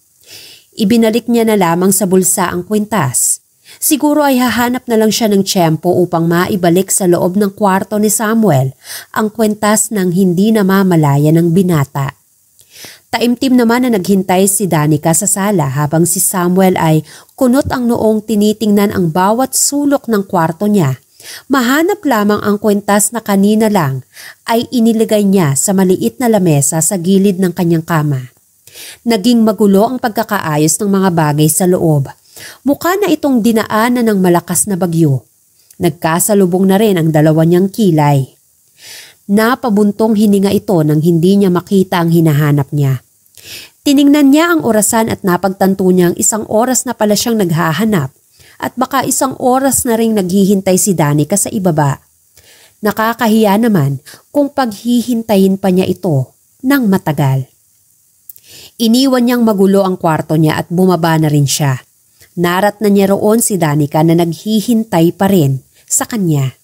Ibinalik niya na lamang sa bulsa ang kwintas. Siguro ay hahanap na lang siya ng tiyempo upang maibalik sa loob ng kwarto ni Samuel ang kwintas ng hindi namamalaya ng binata. Taimtim naman na naghintay si Danica sa sala habang si Samuel ay kunot ang noong tinitingnan ang bawat sulok ng kwarto niya. Mahanap lamang ang kwentas na kanina lang ay iniligay niya sa maliit na lamesa sa gilid ng kanyang kama. Naging magulo ang pagkakaayos ng mga bagay sa loob. Mukha na itong dinaanan ng malakas na bagyo. Nagkasalubong na rin ang dalawa niyang kilay. Napabuntong hininga ito nang hindi niya makita ang hinahanap niya. Tiningnan niya ang orasan at napagtanto niyang isang oras na pala siyang naghahanap at baka isang oras na ring naghihintay si Danica sa ibaba. Nakakahiya naman kung paghihintayin pa niya ito ng matagal. Iniwan niyang magulo ang kwarto niya at bumaba na rin siya. Narat na niya roon si Danica na naghihintay pa rin sa kanya.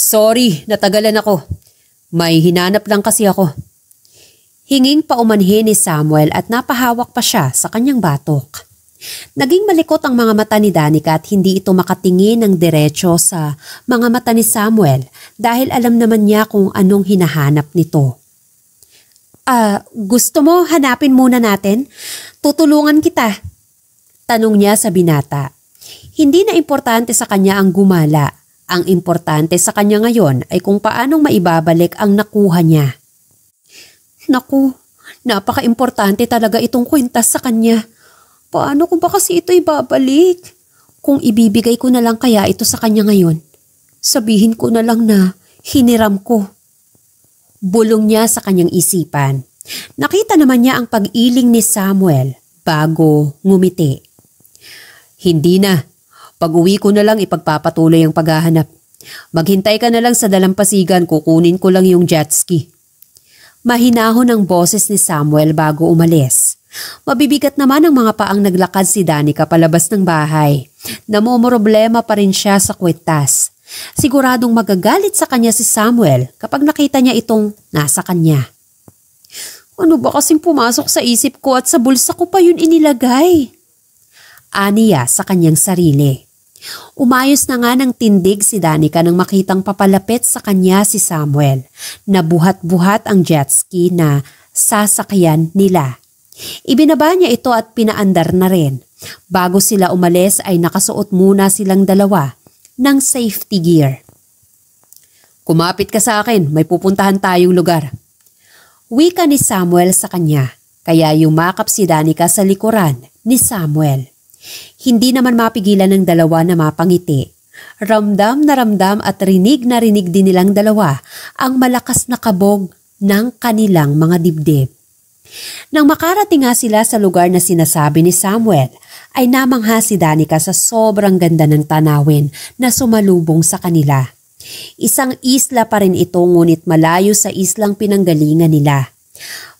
Sorry, natagalan ako. May hinanap lang kasi ako. Hinging paumanhin ni Samuel at napahawak pa siya sa kanyang batok. Naging malikot ang mga mata ni Danica at hindi ito makatingin ng diretsyo sa mga mata ni Samuel dahil alam naman niya kung anong hinahanap nito. Ah, uh, gusto mo hanapin muna natin? Tutulungan kita. Tanong niya sa binata. Hindi na importante sa kanya ang gumala ang importante sa kanya ngayon ay kung paanong maibabalik ang nakuha niya. Naku, napaka-importante talaga itong kwintas sa kanya. Paano kung ba kasi ito ibabalik? Kung ibibigay ko na lang kaya ito sa kanya ngayon, sabihin ko na lang na hiniram ko. Bulong niya sa kanyang isipan. Nakita naman niya ang pag-iling ni Samuel bago ngumiti. Hindi na, pag uwi ko na lang ipagpapatuloy ang paghahanap. Maghintay ka na lang sa dalampasigan, kukunin ko lang yung jet ski. Mahinahon ang boses ni Samuel bago umalis. Mabibigat naman ang mga paang naglakad si Danica palabas ng bahay. Namomroblema pa rin siya sa kwintas. Siguradong magagalit sa kanya si Samuel kapag nakita niya itong nasa kanya. Ano ba kasing pumasok sa isip ko at sa bulsa ko pa yun inilagay? Aniya sa kanyang sarili. Umayos na nga ng tindig si Danica nang makitang papalapit sa kanya si Samuel. Nabuhat-buhat ang jet ski na sasakyan nila. Ibinaba niya ito at pinaandar na rin. Bago sila umalis ay nakasuot muna silang dalawa ng safety gear. Kumapit ka sa akin, may pupuntahan tayong lugar. Wika ni Samuel sa kanya, kaya yumakap si Danica sa likuran ni Samuel. Hindi naman mapigilan ng dalawa na mapangiti. Ramdam na ramdam at rinig na rinig din nilang dalawa ang malakas na kabog ng kanilang mga dibdib. Nang makarating nga sila sa lugar na sinasabi ni Samuel, ay namangha si Danica sa sobrang ganda ng tanawin na sumalubong sa kanila. Isang isla pa rin ito ngunit malayo sa islang pinanggalingan nila.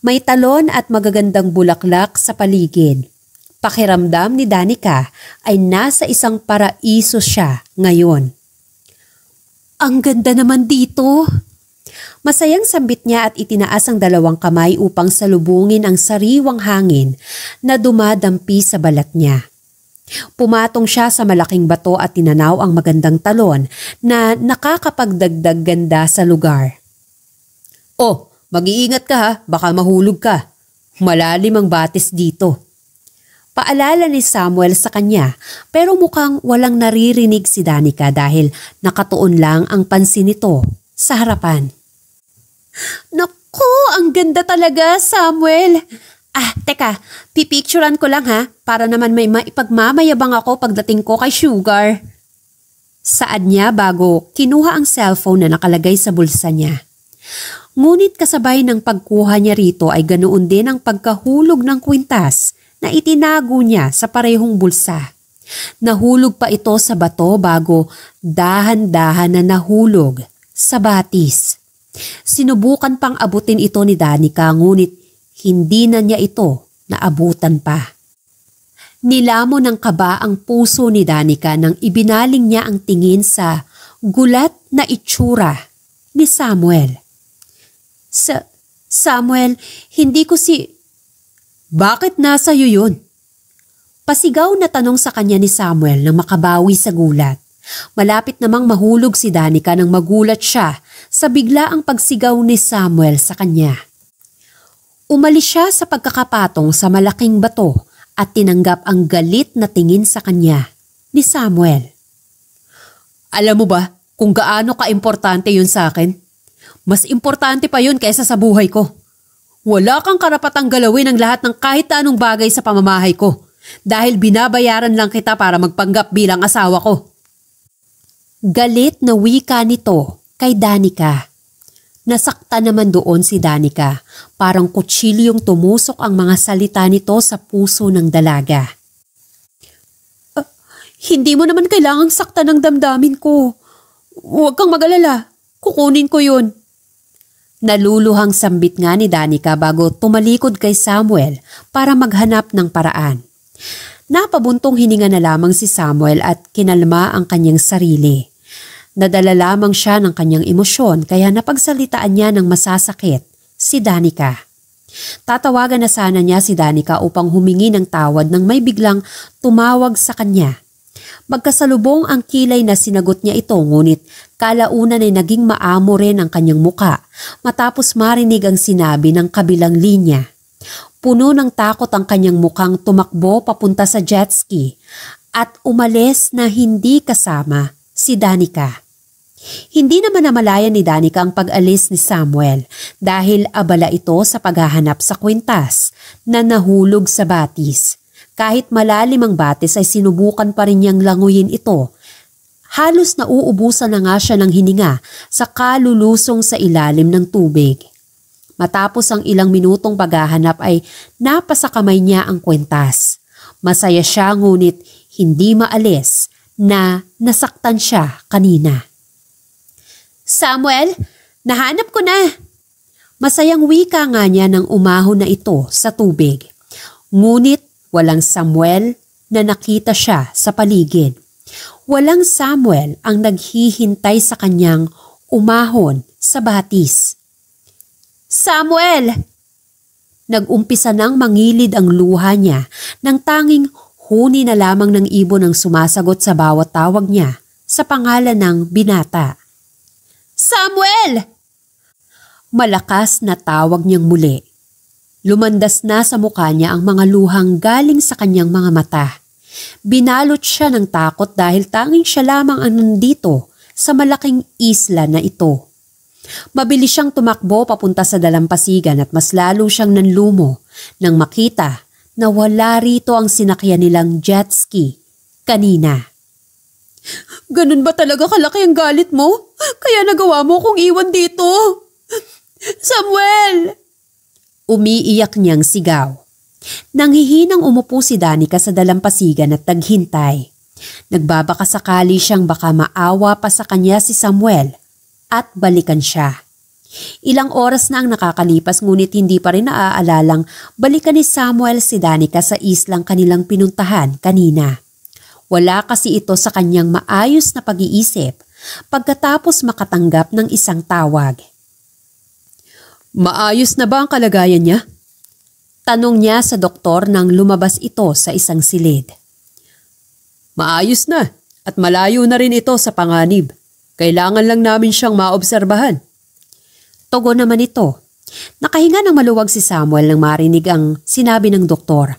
May talon at magagandang bulaklak sa paligid. Pakiramdam ni Danica ay nasa isang paraiso siya ngayon. Ang ganda naman dito! Masayang sambit niya at itinaas ang dalawang kamay upang salubungin ang sariwang hangin na dumadampi sa balat niya. Pumatong siya sa malaking bato at tinanaw ang magandang talon na nakakapagdagdag ganda sa lugar. Oh, mag-iingat ka ha, baka mahulog ka. Malalim ang batis dito. Paalala ni Samuel sa kanya pero mukhang walang naririnig si Danica dahil nakatuon lang ang pansin nito sa harapan. Naku, ang ganda talaga Samuel! Ah, teka, pipicturan ko lang ha para naman may maipagmamayabang ako pagdating ko kay Sugar. Saad niya bago kinuha ang cellphone na nakalagay sa bulsa niya. Ngunit kasabay ng pagkuha niya rito ay ganoon din ang pagkahulog ng kwintas na itinago niya sa parehong bulsa. Nahulog pa ito sa bato bago dahan-dahan na nahulog sa batis. Sinubukan pang abutin ito ni Danica ngunit hindi na niya ito naabutan pa. Nilamo ng kaba ang puso ni Danica nang ibinaling niya ang tingin sa gulat na itsura ni Samuel. Sa Samuel, hindi ko si bakit nasa iyo yun? Pasigaw na tanong sa kanya ni Samuel nang makabawi sa gulat. Malapit namang mahulog si Danica nang magulat siya sa bigla ang pagsigaw ni Samuel sa kanya. Umalis siya sa pagkakapatong sa malaking bato at tinanggap ang galit na tingin sa kanya ni Samuel. Alam mo ba kung gaano kaimportante yun sa akin? Mas importante pa yun kaysa sa buhay ko. Wala kang karapatang galawin ang lahat ng kahit anong bagay sa pamamahay ko dahil binabayaran lang kita para magpanggap bilang asawa ko. Galit na wika nito kay Danica. Nasakta naman doon si Danica. Parang kutsilyong tumusok ang mga salita nito sa puso ng dalaga. Uh, hindi mo naman kailangang sakta ng damdamin ko. Huwag kang magalala. Kukunin ko yun. Naluluhang sambit nga ni Danica bago tumalikod kay Samuel para maghanap ng paraan. Napabuntong hininga na lamang si Samuel at kinalma ang kanyang sarili. Nadala lamang siya ng kanyang emosyon kaya napagsalitaan niya ng masasakit, si Danica. Tatawagan na sana niya si Danica upang humingi ng tawad nang may biglang tumawag sa kanya. Magkasalubong ang kilay na sinagot niya ito ngunit kalaunan ay naging maamo rin ang kanyang muka matapos marinig ang sinabi ng kabilang linya. Puno ng takot ang kanyang mukhang tumakbo papunta sa jet ski at umalis na hindi kasama si Danica. Hindi naman namalayan ni Danica ang pag-alis ni Samuel dahil abala ito sa paghahanap sa kwintas na nahulog sa batis. Kahit malalim ang batis ay sinubukan pa rin niyang languyin ito. Halos nauubusan na nga siya ng hininga sa kalulusong sa ilalim ng tubig. Matapos ang ilang minutong paghahanap ay napasakamay niya ang kwentas. Masaya siya ngunit hindi maalis na nasaktan siya kanina. Samuel, nahanap ko na! Masayang wika nga niya ng umaho na ito sa tubig. Ngunit Walang Samuel na nakita siya sa paligid. Walang Samuel ang naghihintay sa kanyang umahon sa batis. Samuel! Nagumpisa nang mangilid ang luha niya nang tanging huni na lamang ng ibon ang sumasagot sa bawat tawag niya sa pangalan ng binata. Samuel! Malakas na tawag niyang muli Lumandas na sa mukha niya ang mga luhang galing sa kanyang mga mata. Binalot siya ng takot dahil tanging siya lamang ang nandito sa malaking isla na ito. Mabilis siyang tumakbo papunta sa dalampasigan at mas lalo siyang nanlumo nang makita na wala rito ang sinakyan nilang jet ski kanina. Ganun ba talaga kalaki ang galit mo? Kaya nagawa mo kong iwan dito? Samuel! Umiiyak niyang sigaw. Nanghihinang umupo si Danica sa dalampasigan at naghintay. Nagbabakasakali siyang baka maawa pa sa kanya si Samuel at balikan siya. Ilang oras na ang nakakalipas ngunit hindi pa rin naaalalang balikan ni Samuel si Danica sa islang kanilang pinuntahan kanina. Wala kasi ito sa kanyang maayos na pag-iisip pagkatapos makatanggap ng isang tawag. Maayos na ba ang kalagayan niya? Tanong niya sa doktor nang lumabas ito sa isang silid. Maayos na at malayo na rin ito sa panganib. Kailangan lang namin siyang maobserbahan. Tugon naman ito. Nakahinga ng maluwag si Samuel nang marinig ang sinabi ng doktor.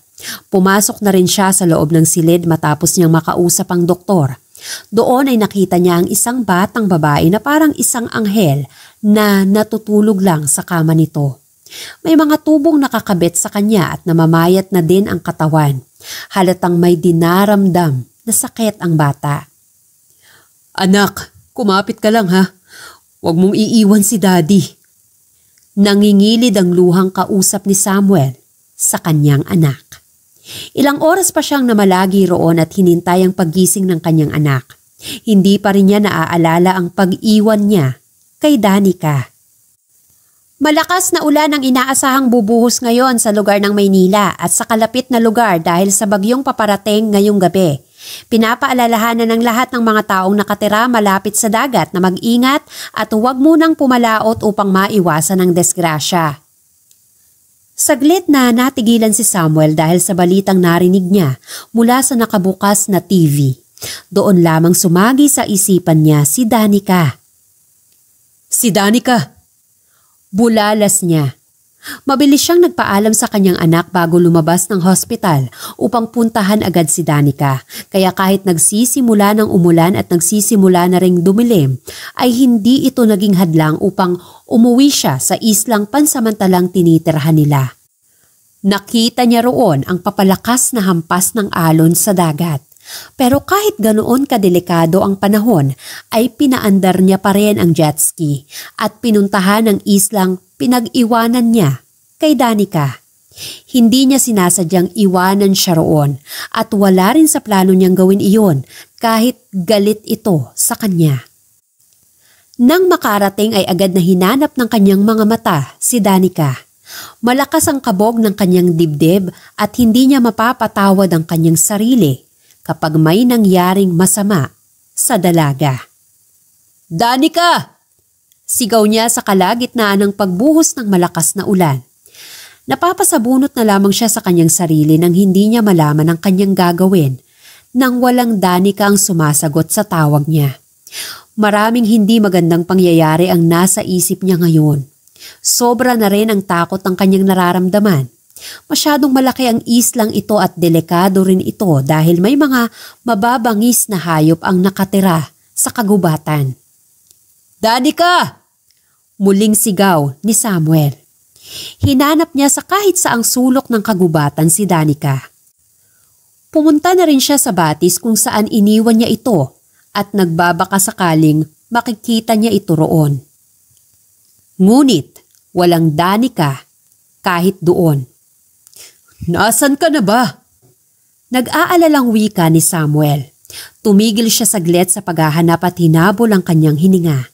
Pumasok na rin siya sa loob ng silid matapos niyang makausap ang doktor. Doon ay nakita niya ang isang batang babae na parang isang anghel na natutulog lang sa kama nito. May mga tubong nakakabit sa kanya at namamayat na din ang katawan. Halatang may dinaramdam na sakit ang bata. Anak, kumapit ka lang ha. Huwag mong iiwan si daddy. Nangingilid ang luhang kausap ni Samuel sa kanyang anak. Ilang oras pa siyang namalagi roon at hinintay ang paggising ng kanyang anak. Hindi pa rin niya naaalala ang pag-iwan niya kay Danica. Malakas na ulan ang inaasahang bubuhos ngayon sa lugar ng Maynila at sa kalapit na lugar dahil sa bagyong paparating ngayong gabi. Pinapaalalahanan ng lahat ng mga taong nakatira malapit sa dagat na mag-ingat at huwag munang pumalaot upang maiwasan ang desgrasya. Saglit na natigilan si Samuel dahil sa balitang narinig niya mula sa nakabukas na TV. Doon lamang sumagi sa isipan niya si Danica. Si Danica! Bulalas niya Mabilis siyang nagpaalam sa kanyang anak bago lumabas ng hospital upang puntahan agad si Danica. Kaya kahit nagsisimula ng umulan at nagsisimula na ring dumilim, ay hindi ito naging hadlang upang umuwi siya sa islang pansamantalang tinitirhan nila. Nakita niya roon ang papalakas na hampas ng alon sa dagat. Pero kahit ganoon kadelikado ang panahon, ay pinaandar niya pa rin ang jet ski at pinuntahan ang islang pinag-iwanan niya kay Danica. Hindi niya sinasadyang iwanan siya roon at wala rin sa plano niyang gawin iyon kahit galit ito sa kanya. Nang makarating ay agad na hinanap ng kanyang mga mata si Danica. Malakas ang kabog ng kanyang dibdib at hindi niya mapapatawad ang kanyang sarili kapag may nangyaring masama sa dalaga. Danica! Sigaw niya sa kalagitnaan ng pagbuhos ng malakas na ulan. Napapasabunot na lamang siya sa kanyang sarili nang hindi niya malaman ang kanyang gagawin nang walang danika ang sumasagot sa tawag niya. Maraming hindi magandang pangyayari ang nasa isip niya ngayon. Sobra na rin ang takot ang kanyang nararamdaman. Masyadong malaki ang islang ito at delikado rin ito dahil may mga mababangis na hayop ang nakatira sa kagubatan. Daddy ka! Muling sigaw ni Samuel. Hinanap niya sa kahit saang sulok ng kagubatan si Danica. Pumunta na rin siya sa batis kung saan iniwan niya ito at nagbabaka sakaling makikita niya ito roon. Ngunit walang Danica kahit doon. Nasaan ka na ba? Nag-aalalang wika ni Samuel. Tumigil siya saglit sa paghahanap at hinabol ang kanyang hininga.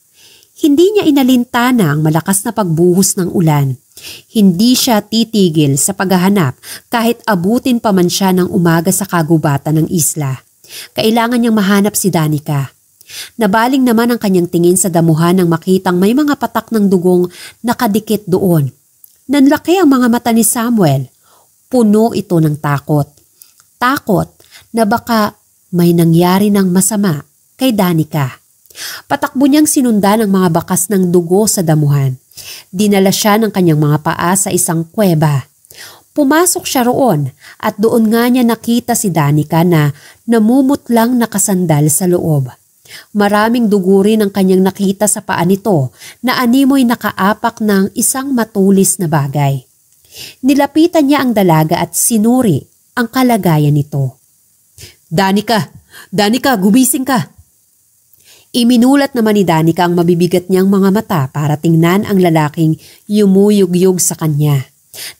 Hindi niya inalintana ang malakas na pagbuhos ng ulan. Hindi siya titigil sa paghahanap kahit abutin pa man siya ng umaga sa kagubatan ng isla. Kailangan niyang mahanap si Danica. Nabaling naman ang kanyang tingin sa damuhan nang makitang may mga patak ng dugong nakadikit doon. Nanlaki ang mga mata ni Samuel. Puno ito ng takot. Takot na baka may nangyari ng masama kay Danica. Patakbo niyang sinunda ng mga bakas ng dugo sa damuhan. Dinala siya ng kanyang mga paa sa isang kuweba. Pumasok siya roon at doon nga niya nakita si Danica na namumutlang nakasandal sa loob. Maraming dugo rin ang kanyang nakita sa paa nito na animoy nakaapak ng isang matulis na bagay. Nilapitan niya ang dalaga at sinuri ang kalagayan nito. Danica! Danica, gumising ka! Iminulat naman ni Danica ang mabibigat niyang mga mata para tingnan ang lalaking yumuyugyog sa kanya.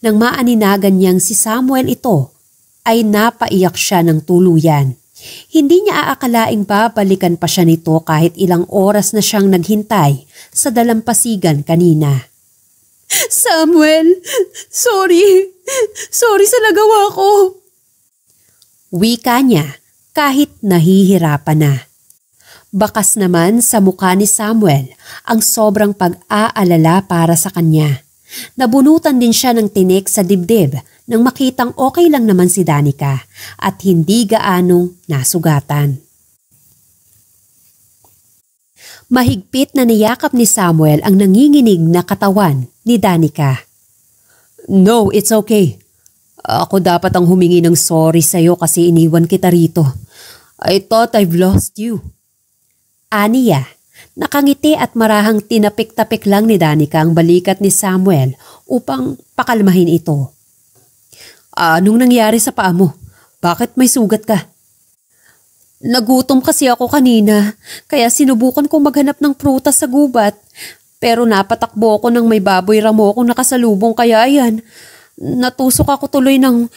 Nang maaninagan niyang si Samuel ito, ay napaiyak siya ng tuluyan. Hindi niya aakalaing babalikan pa siya nito kahit ilang oras na siyang naghintay sa dalampasigan kanina. Samuel, sorry. Sorry sa nagawa ko. Wika niya kahit nahihirapan na. Bakas naman sa mukha ni Samuel ang sobrang pag-aalala para sa kanya. Nabunutan din siya ng tinik sa dibdib nang makitang okay lang naman si Danica at hindi gaanong nasugatan. Mahigpit na niyakap ni Samuel ang nanginginig na katawan ni Danica. No, it's okay. Ako dapat ang humingi ng sorry sa'yo kasi iniwan kita rito. I thought I've lost you. Aniya. Nakangiti at marahang tinapik-tapik lang ni Danica ang balikat ni Samuel upang pakalmahin ito. Anong nangyari sa paa mo? Bakit may sugat ka? Nagutom kasi ako kanina, kaya sinubukan kong maghanap ng prutas sa gubat. Pero napatakbo ako ng may baboy ramo kong nakasalubong kaya ayan, natusok ako tuloy ng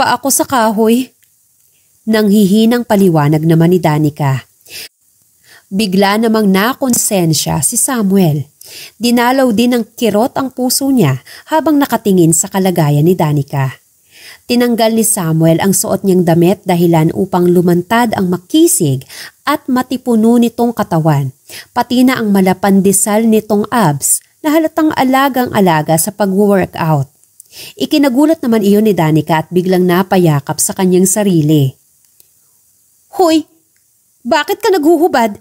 paako sa kahoy. Nanghihinang paliwanag naman ni Danica Bigla namang nakonsensya si Samuel. Dinalaw din ng kirot ang puso niya habang nakatingin sa kalagayan ni Danica. Tinanggal ni Samuel ang suot niyang damit dahilan upang lumantad ang makisig at matipuno nitong katawan, pati na ang malapandesal nitong abs na halatang alagang-alaga sa pag-workout. Ikinagulat naman iyon ni Danica at biglang napayakap sa kanyang sarili. Hoy! Bakit ka naghuhubad?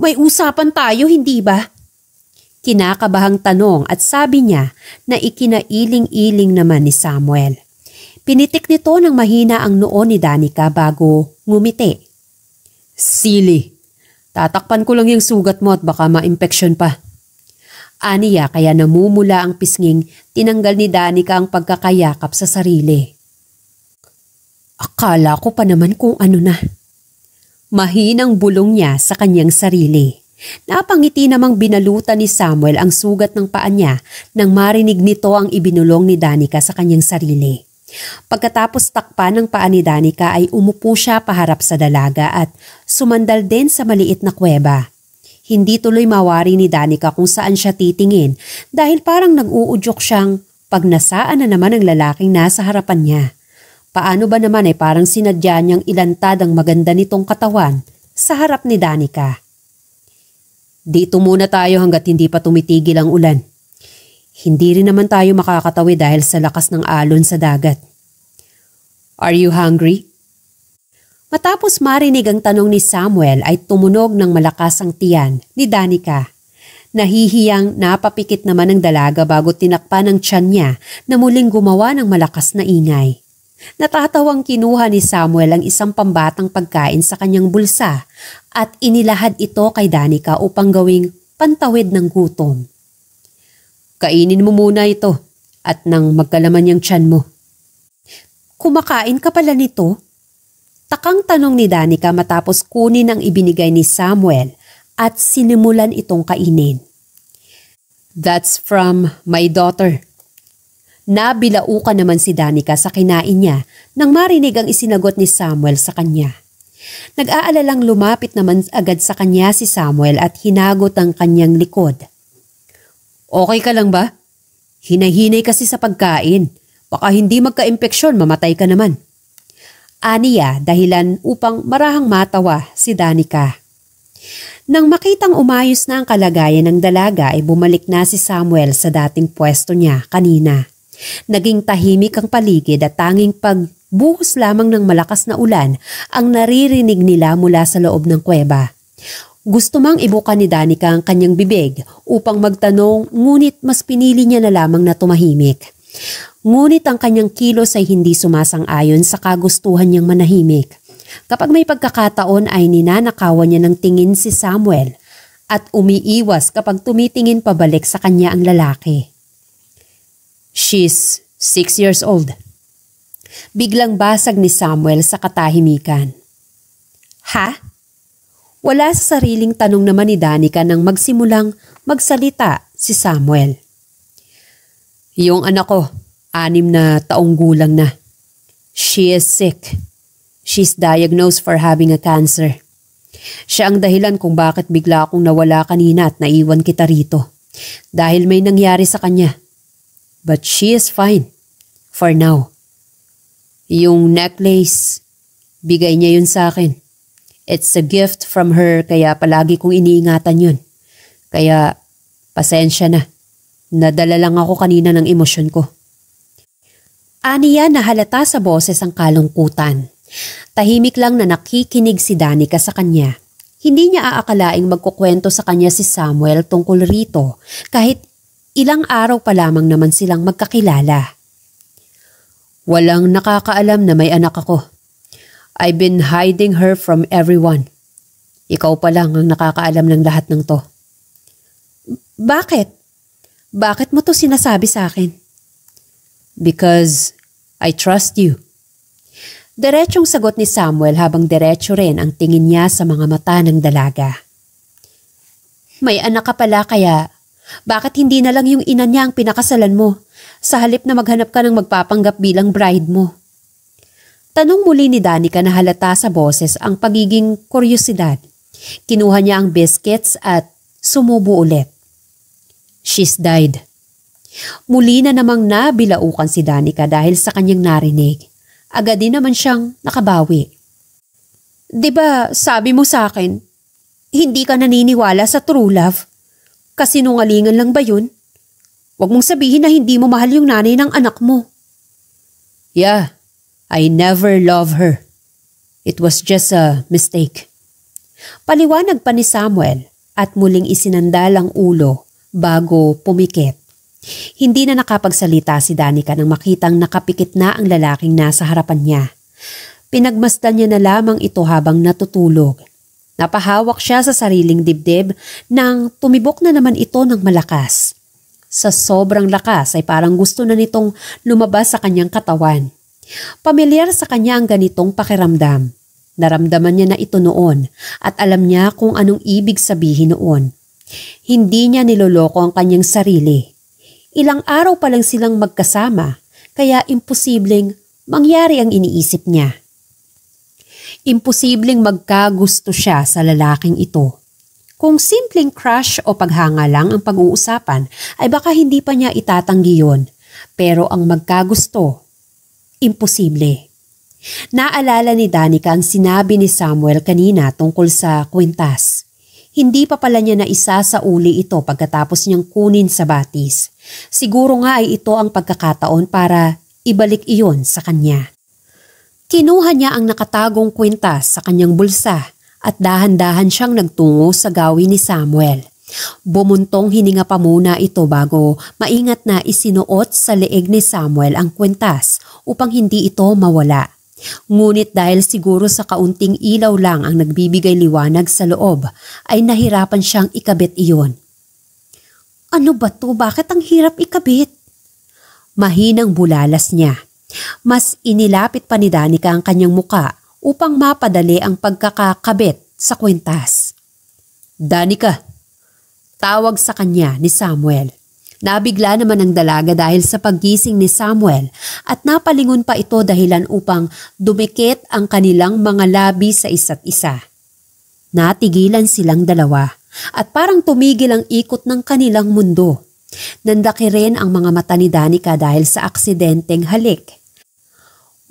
May usapan tayo, hindi ba? Kinakabahang tanong at sabi niya na ikinailing-iling naman ni Samuel. Pinitik nito ng mahina ang noo ni Danica bago ngumiti. Sili! Tatakpan ko lang yung sugat mo at baka ma-impeksyon pa. Aniya kaya namumula ang pisnging tinanggal ni Danica ang pagkakayakap sa sarili. Akala ko pa naman kung ano na. Mahinang bulong niya sa kanyang sarili. Napangiti namang binalutan ni Samuel ang sugat ng paa niya nang marinig nito ang ibinulong ni Danica sa kanyang sarili. Pagkatapos takpan ng paa ni Danica ay umupo siya paharap sa dalaga at sumandal din sa maliit na kuweba. Hindi tuloy mawari ni Danica kung saan siya titingin dahil parang nag-uudyok siyang pag nasaan na naman ang lalaking nasa harapan niya. Paano ba naman ay parang sinadya niyang ilantad ang maganda nitong katawan sa harap ni Danica. Dito muna tayo hanggat hindi pa tumitigil ang ulan. Hindi rin naman tayo makakatawi dahil sa lakas ng alon sa dagat. Are you hungry? Matapos marinig ang tanong ni Samuel ay tumunog ng malakas ang tiyan ni Danica. Nahihiyang napapikit naman ang dalaga bago tinakpan ang tiyan niya na muling gumawa ng malakas na ingay. Natatawang kinuha ni Samuel ang isang pambatang pagkain sa kanyang bulsa at inilahad ito kay Danica upang gawing pantawid ng gutom. Kainin mo muna ito at nang magkalaman yung tiyan mo. Kumakain ka pala nito? Takang tanong ni Danica matapos kunin ang ibinigay ni Samuel at sinimulan itong kainin. That's from my daughter. Nabilaukan naman si Danica sa kinain niya nang marinig ang isinagot ni Samuel sa kanya. Nag-aalalang lumapit naman agad sa kanya si Samuel at hinagot ang kanyang likod. Okay ka lang ba? Hinahinay kasi sa pagkain. Baka hindi magka-impeksyon, mamatay ka naman. Aniya dahilan upang marahang matawa si Danica. Nang makitang umayos na ang kalagayan ng dalaga ay bumalik na si Samuel sa dating pwesto niya kanina. Naging tahimik ang paligid at tanging pagbuhos lamang ng malakas na ulan ang naririnig nila mula sa loob ng kuweba. Gusto mang ibuka ni Danica ang kanyang bibig upang magtanong ngunit mas pinili niya na lamang na tumahimik. Ngunit ang kanyang kilos ay hindi sumasang-ayon sa kagustuhan niyang manahimik. Kapag may pagkakataon ay ninanakawan niya ng tingin si Samuel at umiiwas kapag tumitingin pabalik sa kanya ang lalaki. She's six years old. Biglang basag ni Samuel sa katahimikan. Ha? Wala sa sariling tanong naman ni Danica nang magsimulang magsalita si Samuel. Yung anak ko, anim na taong gulang na. She is sick. She's diagnosed for having a cancer. Siya ang dahilan kung bakit bigla akong nawala kanina at naiwan kita rito. Dahil may nangyari sa kanya. But she is fine. For now. Yung necklace, bigay niya yun sa akin. It's a gift from her kaya palagi kong iniingatan yun. Kaya pasensya na. Nadala lang ako kanina ng emosyon ko. Aniya na halata sa boses ang kalungkutan. Tahimik lang na nakikinig si Danica sa kanya. Hindi niya aakalaing magkukwento sa kanya si Samuel tungkol rito kahit Ilang araw pa lamang naman silang magkakilala. Walang nakakaalam na may anak ako. I've been hiding her from everyone. Ikaw pa lang ang nakakaalam ng lahat ng to. Bakit? Bakit mo to sinasabi sa akin? Because I trust you. Diretsong sagot ni Samuel habang diretso rin ang tingin niya sa mga mata ng dalaga. May anak ka pala kaya bakit hindi na lang yung ina niya ang pinakasalan mo, sa halip na maghanap ka ng magpapanggap bilang bride mo? Tanong muli ni Danica na halata sa boses ang pagiging kuryosidad. Kinuha niya ang biscuits at sumubo ulit. She's died. Muli na namang nabilaukan si Danica dahil sa kanyang narinig. Agad din naman siyang nakabawi. Diba sabi mo sa akin, hindi ka naniniwala sa true love? Kasinungalingan lang ba yun? Huwag mong sabihin na hindi mo mahal yung nanay ng anak mo. Yeah, I never love her. It was just a mistake. Paliwanag pa ni Samuel at muling isinandal ang ulo bago pumikit. Hindi na nakapagsalita si Danica nang makitang nakapikit na ang lalaking nasa harapan niya. Pinagmasdan niya na lamang ito habang natutulog Napahawak siya sa sariling dibdib nang tumibok na naman ito ng malakas. Sa sobrang lakas ay parang gusto na nitong lumabas sa kanyang katawan. Pamilyar sa kanya ang ganitong pakiramdam. Naramdaman niya na ito noon at alam niya kung anong ibig sabihin noon. Hindi niya niloloko ang kanyang sarili. Ilang araw pa lang silang magkasama kaya imposibleng mangyari ang iniisip niya. Imposibleng magkagusto siya sa lalaking ito. Kung simpleng crush o paghanga lang ang pag-uusapan, ay baka hindi pa niya itatanggi yon. Pero ang magkagusto, imposible. Naalala ni Danica ang sinabi ni Samuel kanina tungkol sa kwintas. Hindi pa pala niya naisa sa uli ito pagkatapos niyang kunin sa batis. Siguro nga ay ito ang pagkakataon para ibalik iyon sa kanya. Kinuha niya ang nakatagong kwintas sa kanyang bulsa at dahan-dahan siyang nagtungo sa gawi ni Samuel. Bumuntong hininga pa muna ito bago maingat na isinuot sa leeg ni Samuel ang kwintas upang hindi ito mawala. Ngunit dahil siguro sa kaunting ilaw lang ang nagbibigay liwanag sa loob ay nahirapan siyang ikabit iyon. Ano ba to? Bakit ang hirap ikabit? Mahinang bulalas niya mas inilapit pa ni Danica ang kanyang muka upang mapadali ang pagkakakabit sa kwintas. Danica, tawag sa kanya ni Samuel. Nabigla naman ang dalaga dahil sa paggising ni Samuel at napalingon pa ito dahilan upang dumikit ang kanilang mga labi sa isa't isa. Natigilan silang dalawa at parang tumigil ang ikot ng kanilang mundo. Nandaki rin ang mga mata ni Danica dahil sa aksidenteng halik.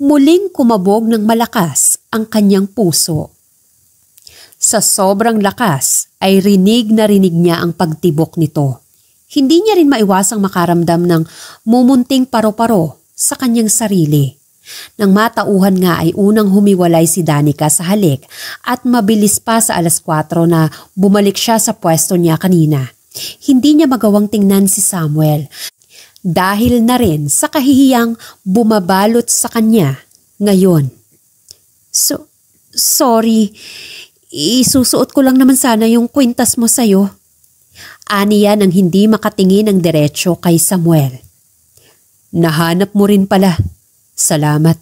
Muling kumabog ng malakas ang kanyang puso. Sa sobrang lakas ay rinig na rinig niya ang pagtibok nito. Hindi niya rin maiwasang makaramdam ng mumunting paro-paro sa kanyang sarili. Nang matauhan nga ay unang humiwalay si Danica sa halik at mabilis pa sa alas 4 na bumalik siya sa pwesto niya kanina. Hindi niya magawang tingnan si Samuel dahil na rin sa kahihiyang bumabalot sa kanya ngayon. So, sorry, isusuot ko lang naman sana yung kwintas mo sa'yo. Aniya nang hindi makatingin ng diretsyo kay Samuel. Nahanap mo rin pala. Salamat.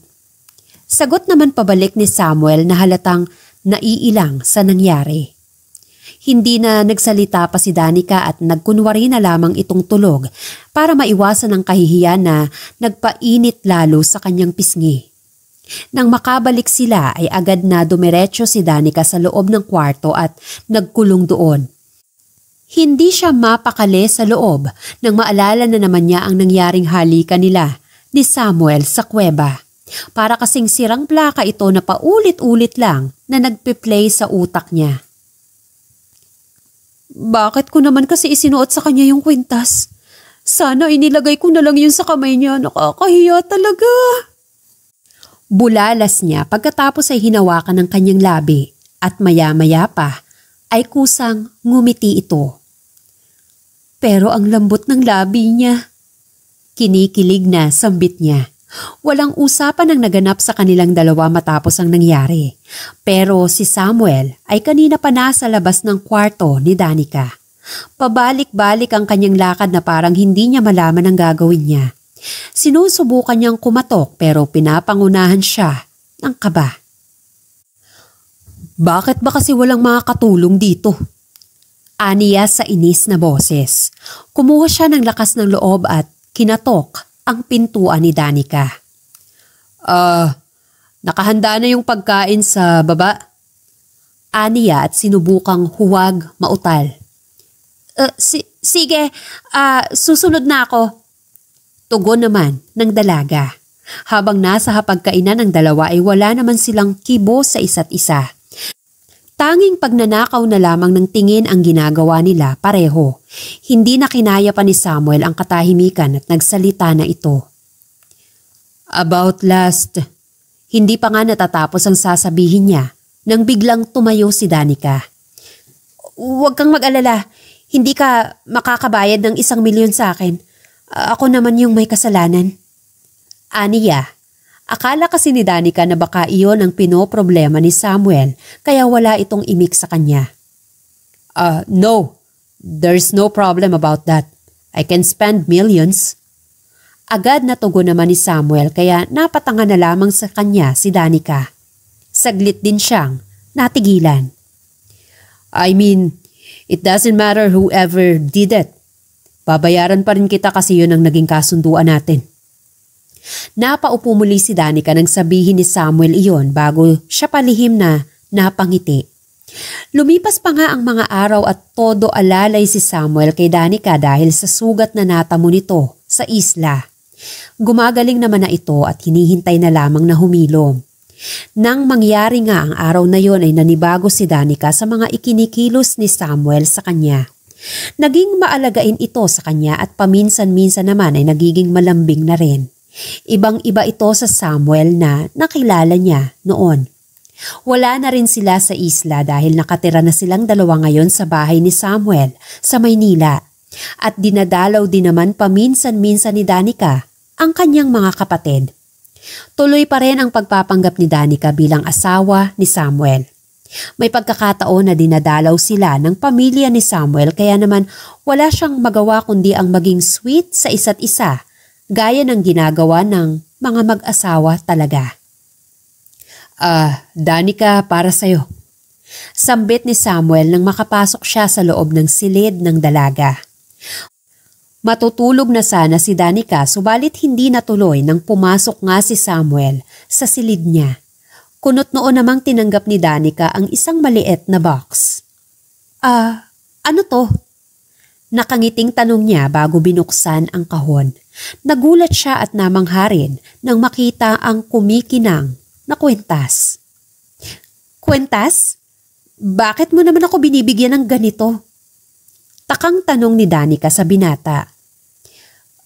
Sagot naman pabalik ni Samuel na halatang naiilang sa nangyari. Hindi na nagsalita pa si Danica at nagkunwari na lamang itong tulog para maiwasan ang kahihiyan na nagpainit lalo sa kanyang pisngi. Nang makabalik sila ay agad na dumiretso si Danica sa loob ng kwarto at nagkulong doon. Hindi siya mapakali sa loob nang maalala na naman niya ang nangyaring halika nila ni Samuel sa kuweba. Para kasing sirang plaka ito na paulit-ulit lang na nagpe-play sa utak niya. Bakit ko naman kasi isinuot sa kanya yung kwintas? Sana inilagay ko na lang yun sa kamay niya. Nakakahiya talaga. Bulalas niya pagkatapos ay hinawakan ng kanyang labi at maya-maya pa ay kusang ngumiti ito. Pero ang lambot ng labi niya. Kinikilig na sambit niya. Walang usapan ang naganap sa kanilang dalawa matapos ang nangyari. Pero si Samuel ay kanina pa nasa labas ng kwarto ni Danica. Pabalik-balik ang kanyang lakad na parang hindi niya malaman ang gagawin niya. Sinusubukan niyang kumatok pero pinapangunahan siya ng kaba. Bakit ba kasi walang makakatulong dito? Aniya sa inis na boses. Kumuha siya ng lakas ng loob at kinatok ang pintuan ni Danica. Ah, uh, nakahanda na yung pagkain sa baba. Aniya at sinubukang huwag mautal. Uh, si sige, uh, susunod na ako. Tugon naman ng dalaga. Habang nasa hapagkainan ng dalawa ay wala naman silang kibo sa isa't isa. Tanging pagnanakaw na lamang ng tingin ang ginagawa nila pareho. Hindi na kinaya pa ni Samuel ang katahimikan at nagsalita na ito. About last. Hindi pa nga natatapos ang sasabihin niya nang biglang tumayo si Danica. Huwag kang mag-alala. Hindi ka makakabayad ng isang milyon sa akin. Ako naman yung may kasalanan. Aniya Akala kasi ni Danica na baka iyon ang pinoproblema ni Samuel kaya wala itong imik sa kanya. Uh, no, there's no problem about that. I can spend millions. Agad na tugon naman ni Samuel kaya napatanga na lamang sa kanya si Danica. Saglit din siyang natigilan. I mean, it doesn't matter whoever did it. Babayaran pa rin kita kasi yun ang naging kasunduan natin. Napaupo muli si Danica nang sabihin ni Samuel iyon bago siya palihim na napangiti. Lumipas pa nga ang mga araw at todo alalay si Samuel kay Danica dahil sa sugat na natamo nito sa isla. Gumagaling naman na ito at hinihintay na lamang na humilom. Nang mangyari nga ang araw na yon ay nanibago si Danica sa mga ikinikilos ni Samuel sa kanya. Naging maalagain ito sa kanya at paminsan-minsan naman ay nagiging malambing na rin. Ibang-iba ito sa Samuel na nakilala niya noon. Wala na rin sila sa isla dahil nakatira na silang dalawa ngayon sa bahay ni Samuel sa Maynila. At dinadalaw din naman paminsan-minsan ni Danica ang kanyang mga kapatid. Tuloy pa rin ang pagpapanggap ni Danica bilang asawa ni Samuel. May pagkakataon na dinadalaw sila ng pamilya ni Samuel kaya naman wala siyang magawa kundi ang maging sweet sa isa't isa gaya ng ginagawa ng mga mag-asawa talaga. Ah, uh, Danica para sa'yo. Sambit ni Samuel nang makapasok siya sa loob ng silid ng dalaga. Matutulog na sana si Danica subalit hindi natuloy nang pumasok nga si Samuel sa silid niya. Kunot noon namang tinanggap ni Danica ang isang maliit na box. Ah, uh, ano to? Nakangiting tanong niya bago binuksan ang kahon. Nagulat siya at namangha rin nang makita ang kumikinang na kwentas. Kwentas? Bakit mo naman ako binibigyan ng ganito? Takang tanong ni Danica sa binata.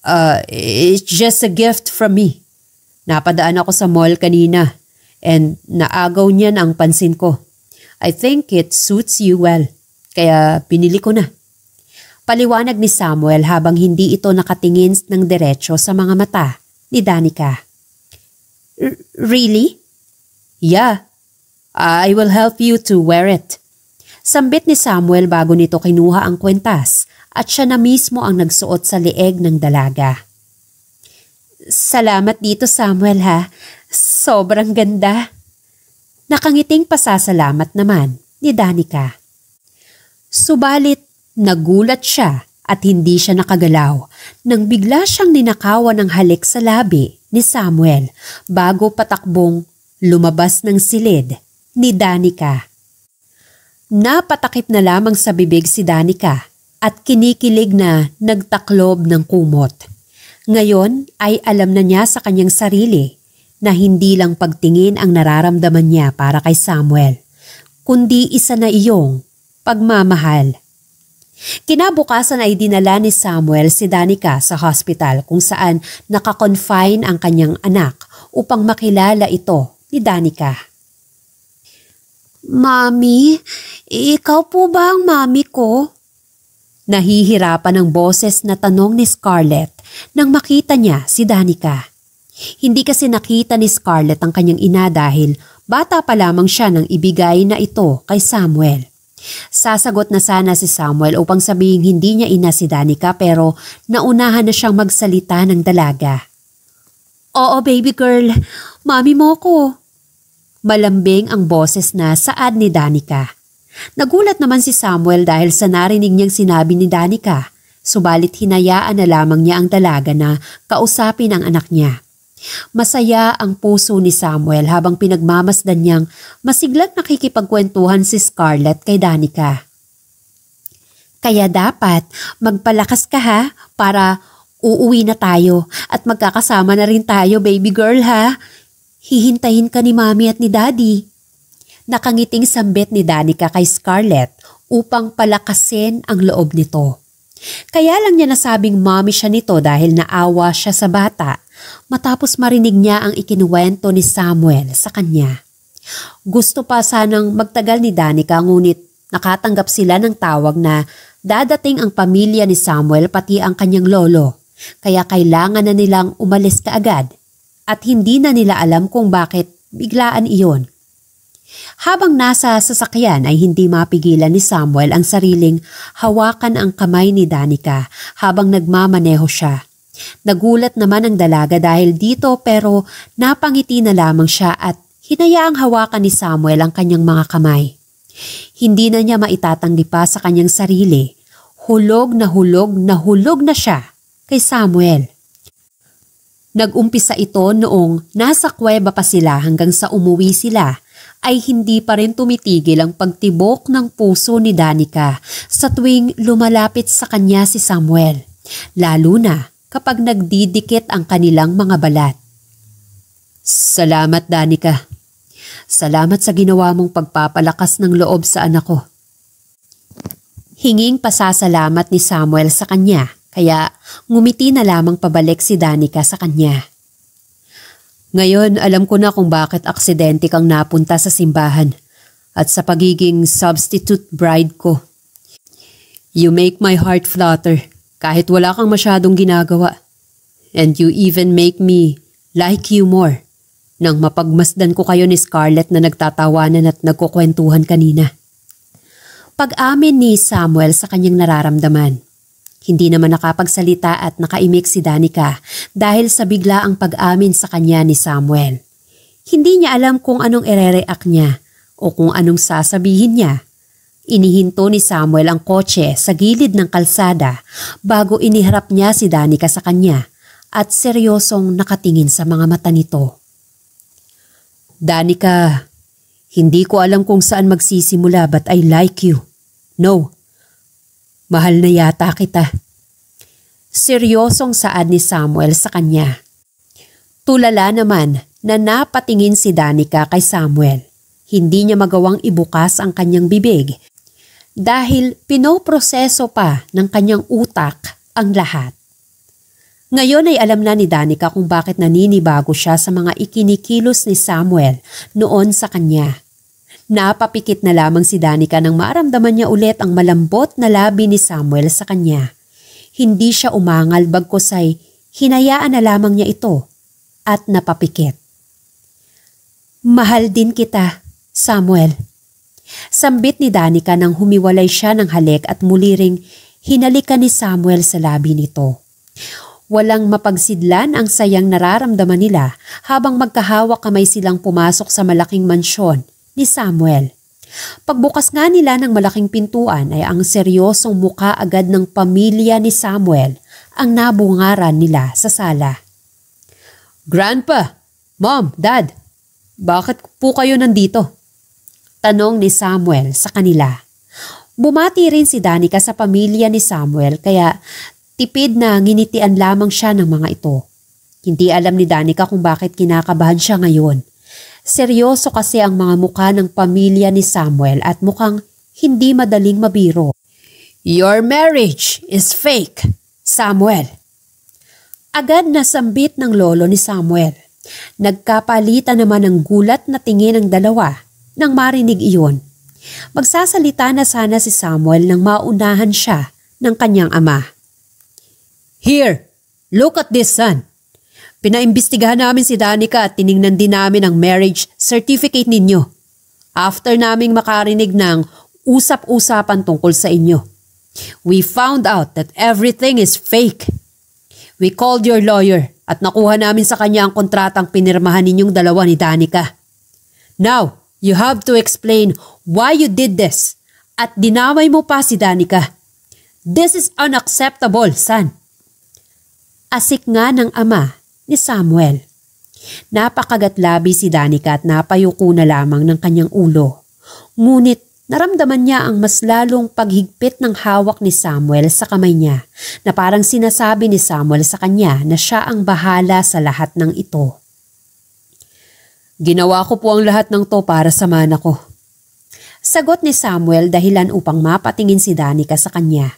Uh, it's just a gift from me. Napadaan ako sa mall kanina and naagaw niyan ang pansin ko. I think it suits you well. Kaya pinili ko na. Paliwanag ni Samuel habang hindi ito nakatingin ng diretsyo sa mga mata ni Danica. really? Yeah. I will help you to wear it. Sambit ni Samuel bago nito kinuha ang kwentas at siya na mismo ang nagsuot sa leeg ng dalaga. Salamat dito Samuel ha. Sobrang ganda. Nakangiting pasasalamat naman ni Danica. Subalit Nagulat siya at hindi siya nakagalaw nang bigla siyang ninakawan ng halik sa labi ni Samuel bago patakbong lumabas ng silid ni Danica. Napatakip na lamang sa bibig si Danica at kinikilig na nagtaklob ng kumot. Ngayon ay alam na niya sa kanyang sarili na hindi lang pagtingin ang nararamdaman niya para kay Samuel, kundi isa na iyong pagmamahal. Kinabukasan ay dinala ni Samuel si Danica sa hospital kung saan nakakonfine ang kanyang anak upang makilala ito ni Danica. Mami, ikaw po ba ang mami ko? Nahihirapan ang boses na tanong ni Scarlett nang makita niya si Danica. Hindi kasi nakita ni Scarlett ang kanyang ina dahil bata pa lamang siya nang ibigay na ito kay Samuel. Sasagot na sana si Samuel upang sabihing hindi niya ina si Danica pero naunahan na siyang magsalita ng dalaga. Oo baby girl, mami mo ko. Malambing ang boses na saad ni Danica. Nagulat naman si Samuel dahil sa narinig niyang sinabi ni Danica, subalit hinayaan na lamang niya ang dalaga na kausapin ang anak niya. Masaya ang puso ni Samuel habang pinagmamasdan niyang masiglang nakikipagkwentuhan si Scarlett kay Danica. Kaya dapat magpalakas ka ha para uuwi na tayo at magkakasama na rin tayo baby girl ha. Hihintayin ka ni mami at ni daddy. Nakangiting sambit ni Danica kay Scarlett upang palakasin ang loob nito. Kaya lang niya nasabing mommy siya nito dahil naawa siya sa bata matapos marinig niya ang ikinuwento ni Samuel sa kanya. Gusto pa sanang magtagal ni Danica ngunit nakatanggap sila ng tawag na dadating ang pamilya ni Samuel pati ang kanyang lolo kaya kailangan na nilang umalis kaagad at hindi na nila alam kung bakit biglaan iyon. Habang nasa sasakyan ay hindi mapigilan ni Samuel ang sariling hawakan ang kamay ni Danica habang nagmamaneho siya. Nagulat naman ang dalaga dahil dito pero napangiti na lamang siya at hinayaang hawakan ni Samuel ang kanyang mga kamay. Hindi na niya maitatanggi pa sa kanyang sarili. Hulog na hulog na hulog na siya kay Samuel. Nagumpisa ito noong nasa kuweba pa sila hanggang sa umuwi sila ay hindi pa rin tumitigil ang pagtibok ng puso ni Danica sa tuwing lumalapit sa kanya si Samuel. Lalo na kapag nagdidikit ang kanilang mga balat. Salamat, Danica. Salamat sa ginawa mong pagpapalakas ng loob sa anak ko. Hinging pasasalamat ni Samuel sa kanya, kaya ngumiti na lamang pabalik si Danica sa kanya. Ngayon, alam ko na kung bakit aksidente kang napunta sa simbahan at sa pagiging substitute bride ko. You make my heart flutter kahit wala kang masyadong ginagawa. And you even make me like you more nang mapagmasdan ko kayo ni Scarlett na nagtatawanan at nagkukwentuhan kanina. Pag-amin ni Samuel sa kanyang nararamdaman. Hindi naman nakapagsalita at nakaimik si Danica dahil sa bigla ang pag-amin sa kanya ni Samuel. Hindi niya alam kung anong ere-react niya o kung anong sasabihin niya Inihinto ni Samuel ang kotse sa gilid ng kalsada bago iniharap niya si Danica sa kanya at seryosong nakatingin sa mga mata nito. Danica, hindi ko alam kung saan magsisimula but I like you. No, mahal na yata kita. Seryosong saad ni Samuel sa kanya. Tulala naman na napatingin si Danica kay Samuel. Hindi niya magawang ibukas ang kanyang bibig dahil pinoproseso pa ng kanyang utak ang lahat. Ngayon ay alam na ni Danica kung bakit naninibago siya sa mga ikinikilos ni Samuel noon sa kanya. Napapikit na lamang si Danica nang maramdaman niya ulit ang malambot na labi ni Samuel sa kanya. Hindi siya umangal bagkos ay hinayaan na lamang niya ito at napapikit. Mahal din kita, Samuel. Sambit ni Danica nang humiwalay siya ng halik at muli ring hinalikan ni Samuel sa labi nito. Walang mapagsidlan ang sayang nararamdaman nila habang magkahawak kamay silang pumasok sa malaking mansyon ni Samuel. Pagbukas nga nila ng malaking pintuan ay ang seryosong muka agad ng pamilya ni Samuel ang nabungaran nila sa sala. Grandpa! Mom! Dad! Bakit po kayo nandito? Tanong ni Samuel sa kanila. Bumati rin si Danica sa pamilya ni Samuel kaya tipid na nginitian lamang siya ng mga ito. Hindi alam ni Danica kung bakit kinakabahan siya ngayon. Seryoso kasi ang mga mukha ng pamilya ni Samuel at mukhang hindi madaling mabiro. Your marriage is fake, Samuel. Agad na sambit ng lolo ni Samuel. Nagkapalitan naman ng gulat na tingin ng dalawa nang marinig iyon, magsasalita na sana si Samuel nang maunahan siya ng kanyang ama. Here, look at this son. Pinaimbestigahan namin si Danica at tiningnan din namin ang marriage certificate ninyo. After naming makarinig ng usap-usapan tungkol sa inyo. We found out that everything is fake. We called your lawyer at nakuha namin sa kanya ang kontratang pinirmahan ninyong dalawa ni Danica. Now, You have to explain why you did this at dinamay mo pa si Danica. This is unacceptable, son. Asik nga ng ama ni Samuel. Napakagatlabi si Danica at napayuko na lamang ng kanyang ulo. Ngunit naramdaman niya ang mas lalong paghigpit ng hawak ni Samuel sa kamay niya na parang sinasabi ni Samuel sa kanya na siya ang bahala sa lahat ng ito. Ginawa ko po ang lahat ng to para sa mana ko. Sagot ni Samuel dahilan upang mapatingin si Danica sa kanya.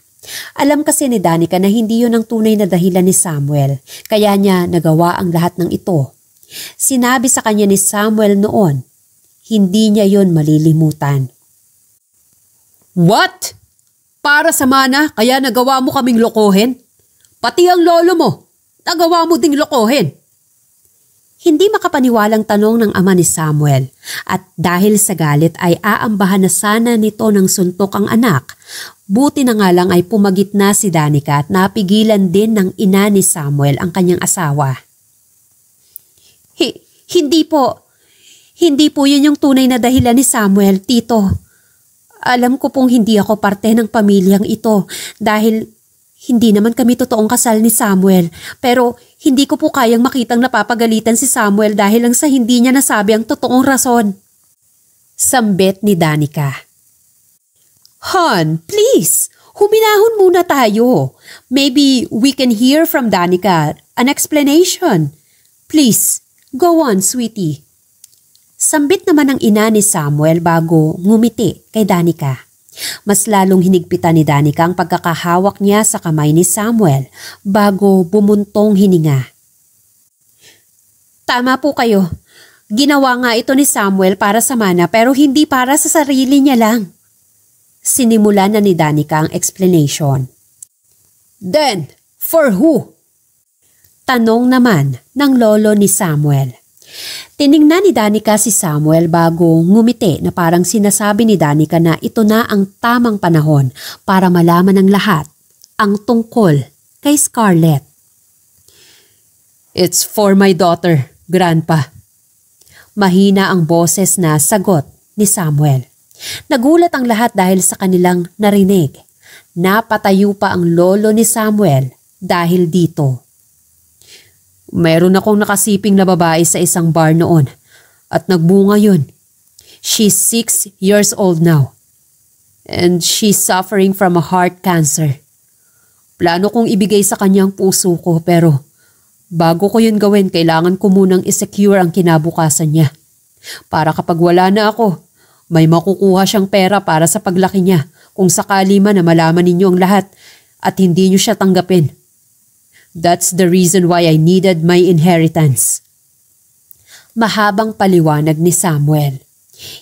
Alam kasi ni Danica na hindi yon ang tunay na dahilan ni Samuel, kaya niya nagawa ang lahat ng ito. Sinabi sa kanya ni Samuel noon, hindi niya yon malilimutan. What? Para sa mana, kaya nagawa mo kaming lokohin? Pati ang lolo mo, nagawa mo ding lokohin. Hindi makapaniwalang tanong ng ama ni Samuel at dahil sa galit ay aambahan na sana nito ng suntok ang anak. Buti na nga lang ay pumagit na si Danica at napigilan din ng ina ni Samuel ang kanyang asawa. hindi po. Hindi po yun yung tunay na dahilan ni Samuel, Tito. Alam ko pong hindi ako parte ng pamilyang ito dahil hindi naman kami totoong kasal ni Samuel, pero hindi ko po kayang makitang napapagalitan si Samuel dahil lang sa hindi niya nasabi ang totoong rason. Sambet ni Danica. Hon, please! Huminahon muna tayo. Maybe we can hear from Danica an explanation. Please, go on, sweetie. Sambit naman ang ina ni Samuel bago ngumiti kay Danica. Mas lalong hinigpitan ni Danica ang pagkakahawak niya sa kamay ni Samuel bago bumuntong hininga. Tama po kayo. Ginawa nga ito ni Samuel para sa mana pero hindi para sa sarili niya lang. Sinimula na ni Danica ang explanation. Then, for who? Tanong naman ng lolo ni Samuel. Tiningnan ni Danica si Samuel bago ngumiti na parang sinasabi ni Danica na ito na ang tamang panahon para malaman ng lahat ang tungkol kay Scarlett. It's for my daughter, Grandpa. Mahina ang boses na sagot ni Samuel. Nagulat ang lahat dahil sa kanilang narinig. Napatayo pa ang lolo ni Samuel dahil dito. Meron akong nakasiping na babae sa isang bar noon at nagbunga yun. She's six years old now and she's suffering from a heart cancer. Plano kong ibigay sa kanya ang puso ko pero bago ko yun gawin kailangan ko munang isecure ang kinabukasan niya. Para kapag wala na ako, may makukuha siyang pera para sa paglaki niya kung sakali man na malaman ninyo ang lahat at hindi niyo siya tanggapin. That's the reason why I needed my inheritance. Mahabang paliwanag ni Samuel.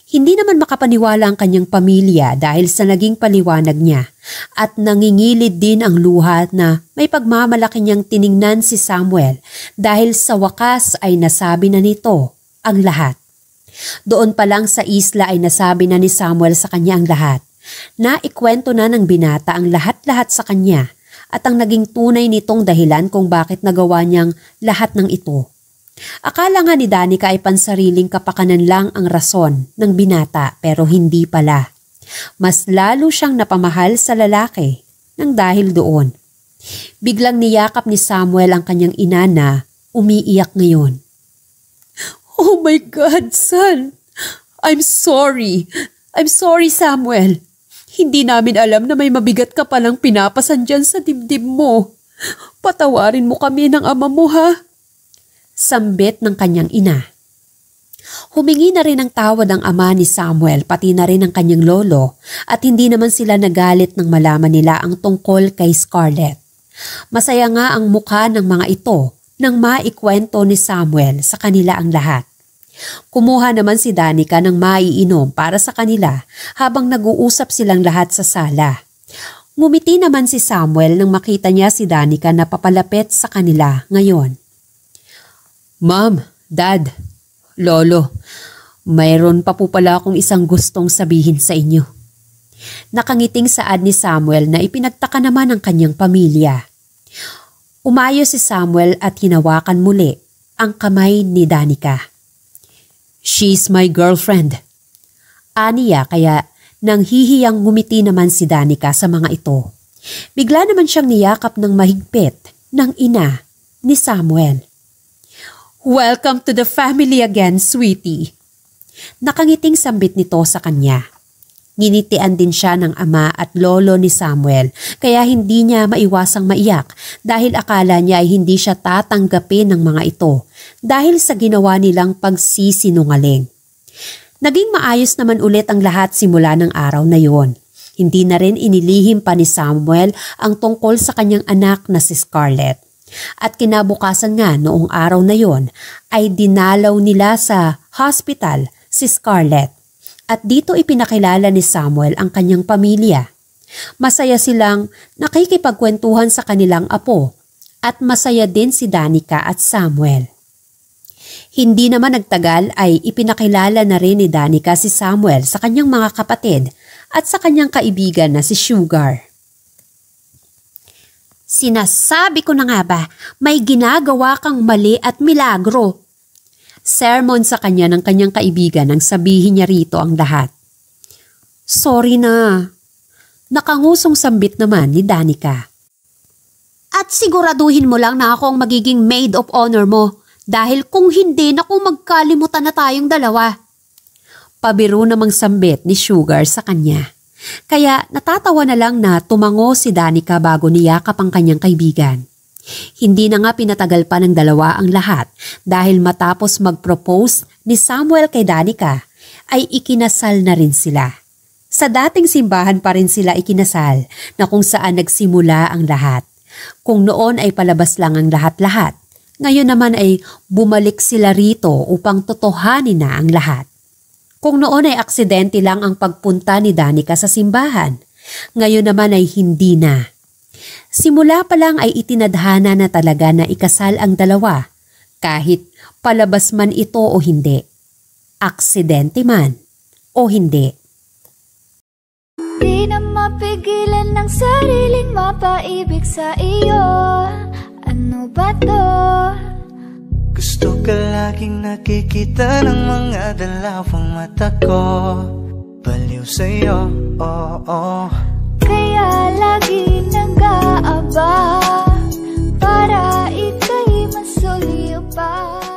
Hindi naman makapaniwala ang kanyang pamilya dahil sa naging paliwanag niya at nangingilid din ang luha na may pagmamalaki niyang tiningnan si Samuel dahil sa wakas ay nasabi na nito ang lahat. Doon pa lang sa isla ay nasabi na ni Samuel sa kanya ang lahat na na ng binata ang lahat-lahat sa kanya at ang naging tunay nitong dahilan kung bakit nagawa niyang lahat ng ito. Akala nga ni Danica ay pansariling kapakanan lang ang rason ng binata pero hindi pala. Mas lalo siyang napamahal sa lalaki nang dahil doon. Biglang niyakap ni Samuel ang kanyang inana, umiiyak ngayon. Oh my God, son! I'm sorry! I'm sorry, Samuel! Hindi namin alam na may mabigat ka palang pinapasan dyan sa dibdib mo. Patawarin mo kami ng ama mo ha. Sambit ng kanyang ina. Humingi na rin ng tawad ang ama ni Samuel pati na rin ang kanyang lolo at hindi naman sila nagalit nang malaman nila ang tungkol kay Scarlett. Masaya nga ang mukha ng mga ito nang maikwento ni Samuel sa kanila ang lahat. Kumuha naman si Danica ng maiinom para sa kanila habang nag-uusap silang lahat sa sala. Ngumiti naman si Samuel nang makita niya si Danica na papalapit sa kanila ngayon. Ma'am, Dad, Lolo, mayroon pa po pala akong isang gustong sabihin sa inyo. Nakangiting saad ni Samuel na ipinagtaka naman ang kanyang pamilya. Umayo si Samuel at hinawakan muli ang kamay ni Danica. She's my girlfriend. Aniya kaya nang hihiyang ngumiti naman si Danica sa mga ito. Bigla naman siyang niyakap ng mahigpit ng ina ni Samuel. Welcome to the family again, sweetie. Nakangiting sambit nito sa kanya. Ginitian din siya ng ama at lolo ni Samuel kaya hindi niya maiwasang maiyak dahil akala niya ay hindi siya tatanggapin ng mga ito dahil sa ginawa nilang pagsisinungaling. Naging maayos naman ulit ang lahat simula ng araw na yon. Hindi na rin inilihim pa ni Samuel ang tungkol sa kanyang anak na si Scarlett. At kinabukasan nga noong araw na yon ay dinalaw nila sa hospital si Scarlett at dito ipinakilala ni Samuel ang kanyang pamilya. Masaya silang nakikipagkwentuhan sa kanilang apo at masaya din si Danica at Samuel. Hindi naman nagtagal ay ipinakilala na rin ni Danica si Samuel sa kanyang mga kapatid at sa kanyang kaibigan na si Sugar. Sinasabi ko na nga ba, may ginagawa kang mali at milagro sermon sa kanya ng kanyang kaibigan nang sabihin niya rito ang lahat. Sorry na. Nakangusong sambit naman ni Danica. At siguraduhin mo lang na ako ang magiging maid of honor mo dahil kung hindi naku magkalimutan na tayong dalawa. Pabiro namang sambit ni Sugar sa kanya. Kaya natatawa na lang na tumango si Danica bago niyakap ang kanyang kaibigan. Hindi na nga pinatagal pa ng dalawa ang lahat dahil matapos mag-propose ni Samuel kay Danica ay ikinasal na rin sila. Sa dating simbahan pa rin sila ikinasal na kung saan nagsimula ang lahat. Kung noon ay palabas lang ang lahat-lahat, ngayon naman ay bumalik sila rito upang totohanin na ang lahat. Kung noon ay aksidente lang ang pagpunta ni Danica sa simbahan, ngayon naman ay hindi na Simula pa lang ay itinadhana na talaga na ikasal ang dalawa, kahit palabas man ito o hindi, aksidente man o hindi. Di na mapigilan ng sariling mapaibig sa iyo, ano ba to? Gusto ka laging nakikita ng mga dalawang mata ko Baliw sa'yo, oh, oh lagi nang-aaba Para ika'y masuliyo pa